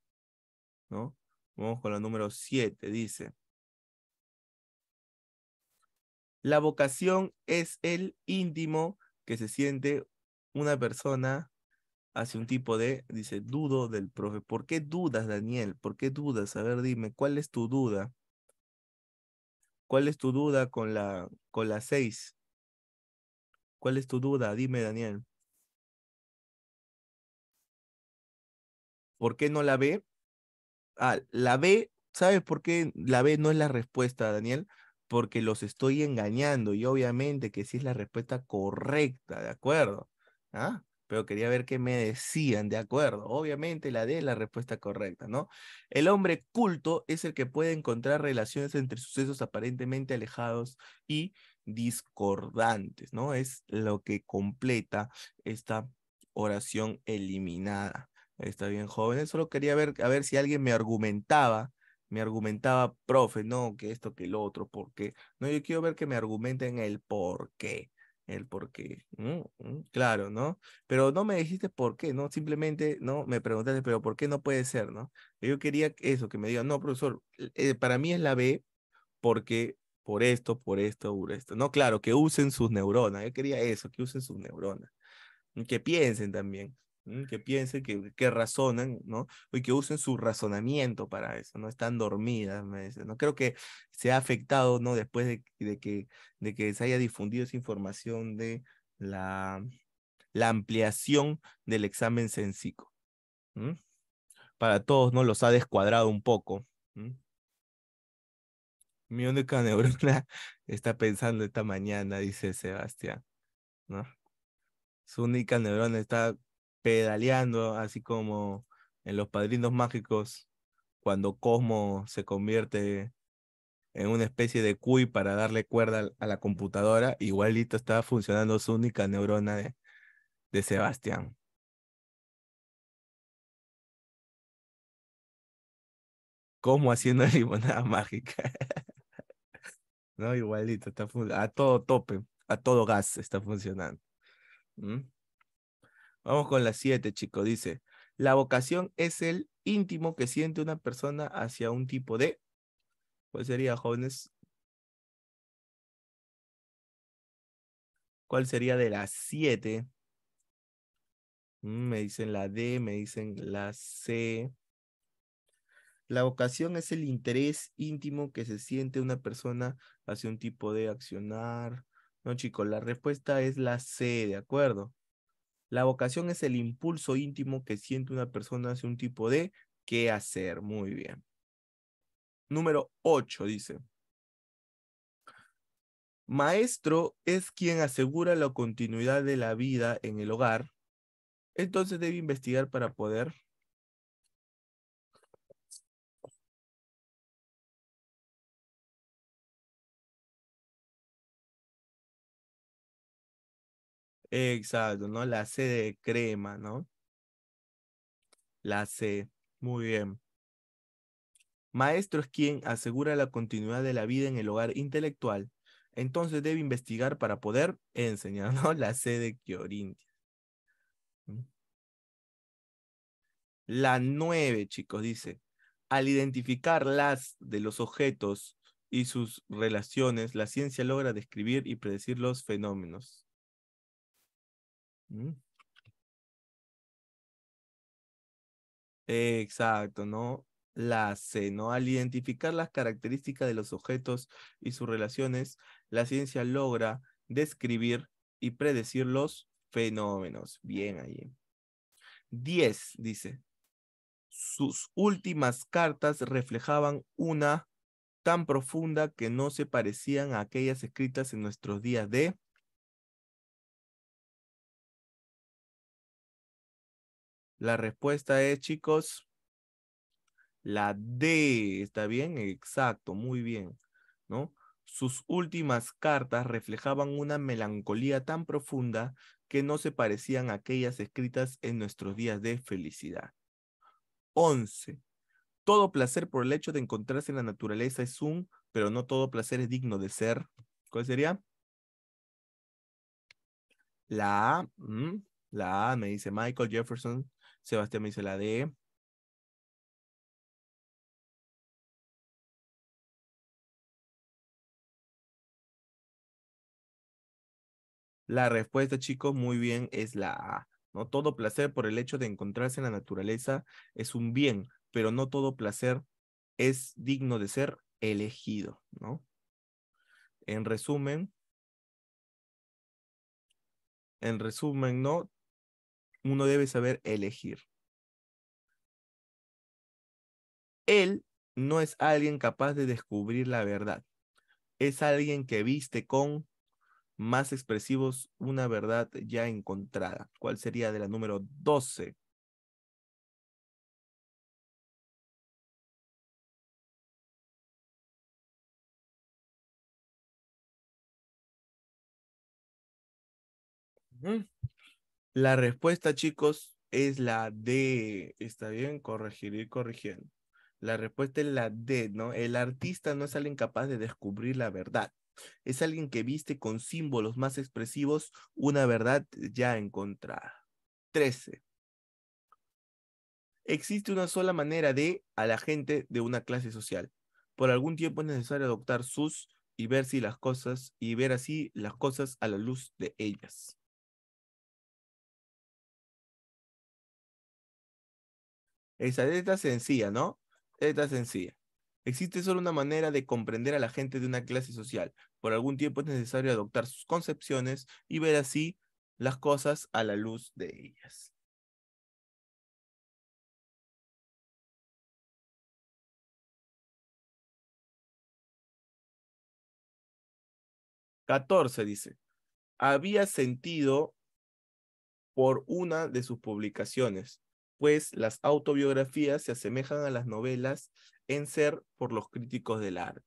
¿No? Vamos con la número 7. Dice, la vocación es el íntimo que se siente una persona hacia un tipo de, dice, dudo del profe. ¿Por qué dudas, Daniel? ¿Por qué dudas? A ver, dime, ¿cuál es tu duda? ¿Cuál es tu duda con la, con la seis? ¿Cuál es tu duda? Dime, Daniel. ¿Por qué no la ve? Ah, la B, ¿sabes por qué la B no es la respuesta, Daniel? Porque los estoy engañando y obviamente que sí es la respuesta correcta, ¿de acuerdo? ¿Ah? Pero quería ver qué me decían, ¿de acuerdo? Obviamente la D es la respuesta correcta, ¿no? El hombre culto es el que puede encontrar relaciones entre sucesos aparentemente alejados y discordantes, ¿no? Es lo que completa esta oración eliminada está bien joven. Solo quería ver, a ver si alguien me argumentaba, me argumentaba, profe, no, que esto, que el otro, porque No, yo quiero ver que me argumenten el por qué, el por qué. Mm, mm, claro, ¿no? Pero no me dijiste por qué, ¿no? Simplemente, ¿no? Me preguntaste, pero ¿por qué no puede ser, ¿no? Yo quería eso, que me digan, no, profesor, eh, para mí es la B porque por esto, por esto, por esto. No, claro, que usen sus neuronas. Yo quería eso, que usen sus neuronas. Que piensen también. Mm, que piensen, que, que razonan, ¿no? Y que usen su razonamiento para eso, ¿no? Están dormidas, me dicen, ¿no? Creo que se ha afectado, ¿no? Después de, de, que, de que se haya difundido esa información de la, la ampliación del examen sensico. Para todos, ¿no? Los ha descuadrado un poco. Mi única neurona está pensando esta mañana, dice Sebastián, ¿no? Su única neurona está pedaleando, así como en Los Padrinos Mágicos, cuando Cosmo se convierte en una especie de cuy para darle cuerda a la computadora, igualito estaba funcionando su única neurona de, Sebastián. Cosmo haciendo limonada mágica. no, igualito, está a todo tope, a todo gas está funcionando. ¿Mm? Vamos con la siete, chicos. Dice, la vocación es el íntimo que siente una persona hacia un tipo de... ¿Cuál sería, jóvenes? ¿Cuál sería de las siete? Mm, me dicen la D, me dicen la C. La vocación es el interés íntimo que se siente una persona hacia un tipo de accionar. No, chicos, la respuesta es la C, ¿de acuerdo? La vocación es el impulso íntimo que siente una persona hacia un tipo de qué hacer. Muy bien. Número 8 dice. Maestro es quien asegura la continuidad de la vida en el hogar. Entonces debe investigar para poder Exacto, ¿no? La C de crema, ¿no? La C. Muy bien. Maestro es quien asegura la continuidad de la vida en el hogar intelectual. Entonces debe investigar para poder enseñar, ¿no? La C de Quiorintia. Mm. La nueve, chicos, dice, al identificar las de los objetos y sus relaciones, la ciencia logra describir y predecir los fenómenos. Mm. Exacto, ¿no? La C, ¿no? Al identificar las características de los objetos y sus relaciones, la ciencia logra describir y predecir los fenómenos. Bien ahí. 10, dice. Sus últimas cartas reflejaban una tan profunda que no se parecían a aquellas escritas en nuestros días de La respuesta es, chicos, la D. ¿Está bien? Exacto, muy bien. ¿No? Sus últimas cartas reflejaban una melancolía tan profunda que no se parecían a aquellas escritas en nuestros días de felicidad. 11. Todo placer por el hecho de encontrarse en la naturaleza es un, pero no todo placer es digno de ser. ¿Cuál sería? La A. Mm, la A, me dice Michael Jefferson. Sebastián me dice la D. La respuesta, chicos, muy bien, es la A. ¿no? Todo placer por el hecho de encontrarse en la naturaleza es un bien, pero no todo placer es digno de ser elegido, ¿no? En resumen, en resumen, ¿no? uno debe saber elegir. Él no es alguien capaz de descubrir la verdad. Es alguien que viste con más expresivos una verdad ya encontrada. ¿Cuál sería de la número 12? La respuesta, chicos, es la D. ¿Está bien? Corregir, y corrigiendo. La respuesta es la D, ¿no? El artista no es alguien capaz de descubrir la verdad. Es alguien que viste con símbolos más expresivos una verdad ya encontrada. 13. Existe una sola manera de a la gente de una clase social. Por algún tiempo es necesario adoptar sus y ver si las cosas y ver así las cosas a la luz de ellas. Esa letra sencilla, ¿no? Letra sencilla. Existe solo una manera de comprender a la gente de una clase social. Por algún tiempo es necesario adoptar sus concepciones y ver así las cosas a la luz de ellas. Catorce dice, había sentido por una de sus publicaciones pues las autobiografías se asemejan a las novelas en ser por los críticos del arte.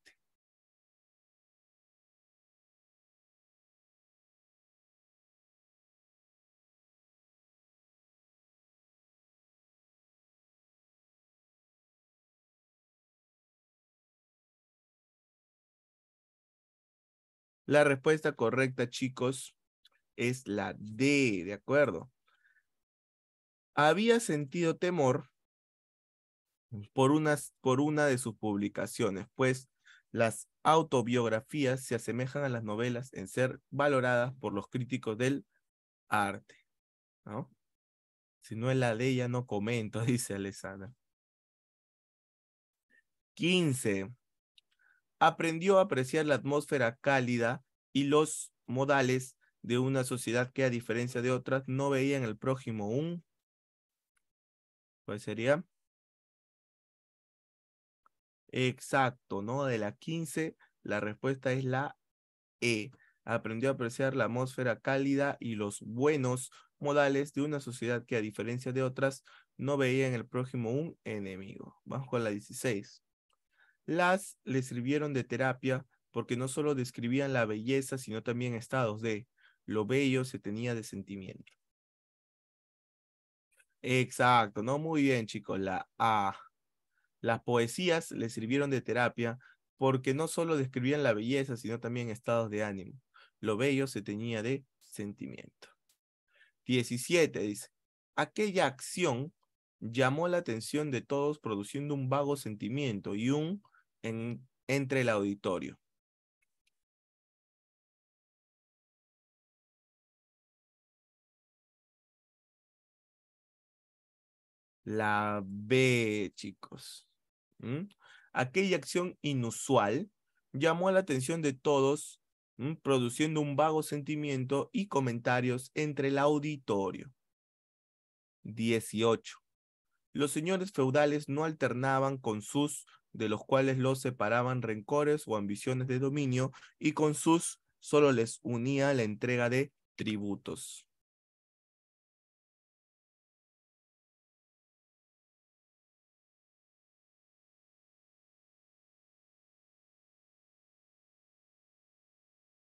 La respuesta correcta, chicos, es la D, ¿de acuerdo? había sentido temor por, una de sus publicaciones, pues las autobiografías se asemejan a las novelas en ser valoradas por los críticos del arte. ¿no? Si no es la de ella, no comento, dice Alessandra. 15. Aprendió a apreciar la atmósfera cálida y los modales de una sociedad que, a diferencia de otras, no veía en el prójimo un sería? Exacto, ¿no? De la 15, la respuesta es la E. Aprendió a apreciar la atmósfera cálida y los buenos modales de una sociedad que, a diferencia de otras, no veía en el prójimo un enemigo. Vamos con la 16. Las le sirvieron de terapia porque no solo describían la belleza, sino también estados de lo bello se tenía de sentimiento. Exacto, no muy bien, chicos. La A. Las poesías le sirvieron de terapia porque no solo describían la belleza, sino también estados de ánimo. Lo bello se tenía de sentimiento. 17 dice, aquella acción llamó la atención de todos produciendo un vago sentimiento y un en, entre el auditorio. La B, chicos. Aquella acción inusual llamó la atención de todos, produciendo un vago sentimiento y comentarios entre el auditorio. 18. Los señores feudales no alternaban con sus, de los cuales los separaban rencores o ambiciones de dominio, y con sus solo les unía la entrega de tributos.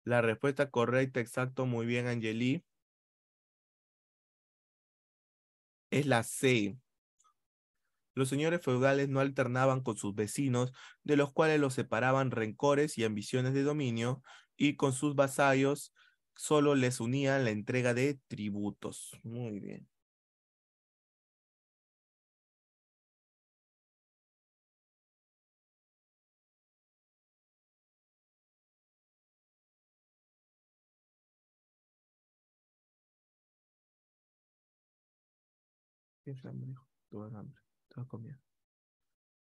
La respuesta correcta, exacto, muy bien, Angeli. Es la C. Los señores feudales no alternaban con sus vecinos, de los cuales los separaban rencores y ambiciones de dominio, y con sus vasallos solo les unía la entrega de tributos. Muy bien.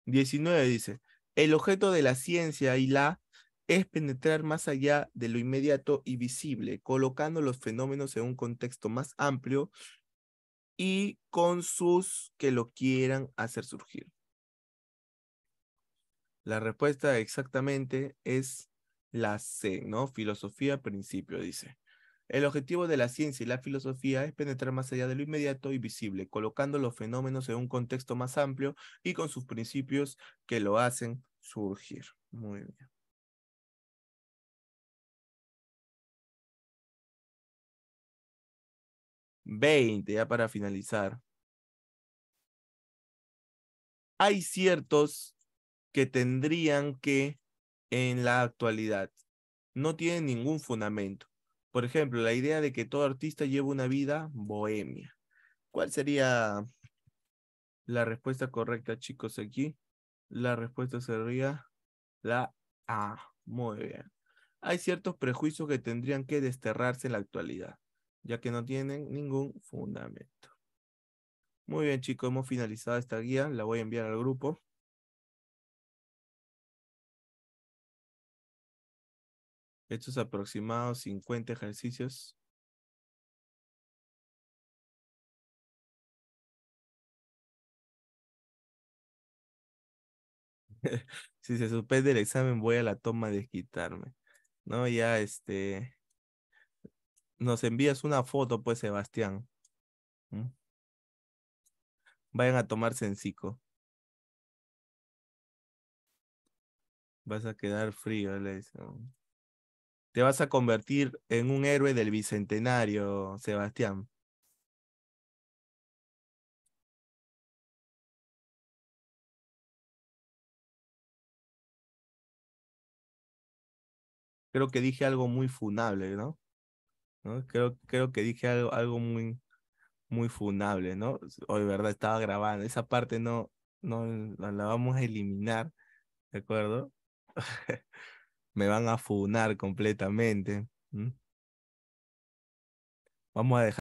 19 dice, el objeto de la ciencia y la es penetrar más allá de lo inmediato y visible, colocando los fenómenos en un contexto más amplio y con sus que lo quieran hacer surgir. La respuesta exactamente es la C, ¿no? Filosofía principio, dice. El objetivo de la ciencia y la filosofía es penetrar más allá de lo inmediato y visible, colocando los fenómenos en un contexto más amplio y con sus principios que lo hacen surgir. Muy bien. Veinte, ya para finalizar. Hay ciertos que tendrían que, en la actualidad, no tienen ningún fundamento por ejemplo, la idea de que todo artista lleva una vida bohemia. ¿Cuál sería la respuesta correcta, chicos, aquí? La respuesta sería la A. Muy bien. Hay ciertos prejuicios que tendrían que desterrarse en la actualidad, ya que no tienen ningún fundamento. Muy bien, chicos, hemos finalizado esta guía. La voy a enviar al grupo. Estos aproximados 50 ejercicios si se suspende el examen, voy a la toma de quitarme. No, ya este. Nos envías una foto, pues, Sebastián. Vayan a en cico. Vas a quedar frío, le dice te vas a convertir en un héroe del Bicentenario, Sebastián. Creo que dije algo muy funable, ¿no? ¿No? Creo, creo que dije algo, algo muy, muy funable, ¿no? Hoy, ¿verdad? Estaba grabando. Esa parte no, no la, la vamos a eliminar, ¿de acuerdo? me van a funar completamente. Vamos a dejar.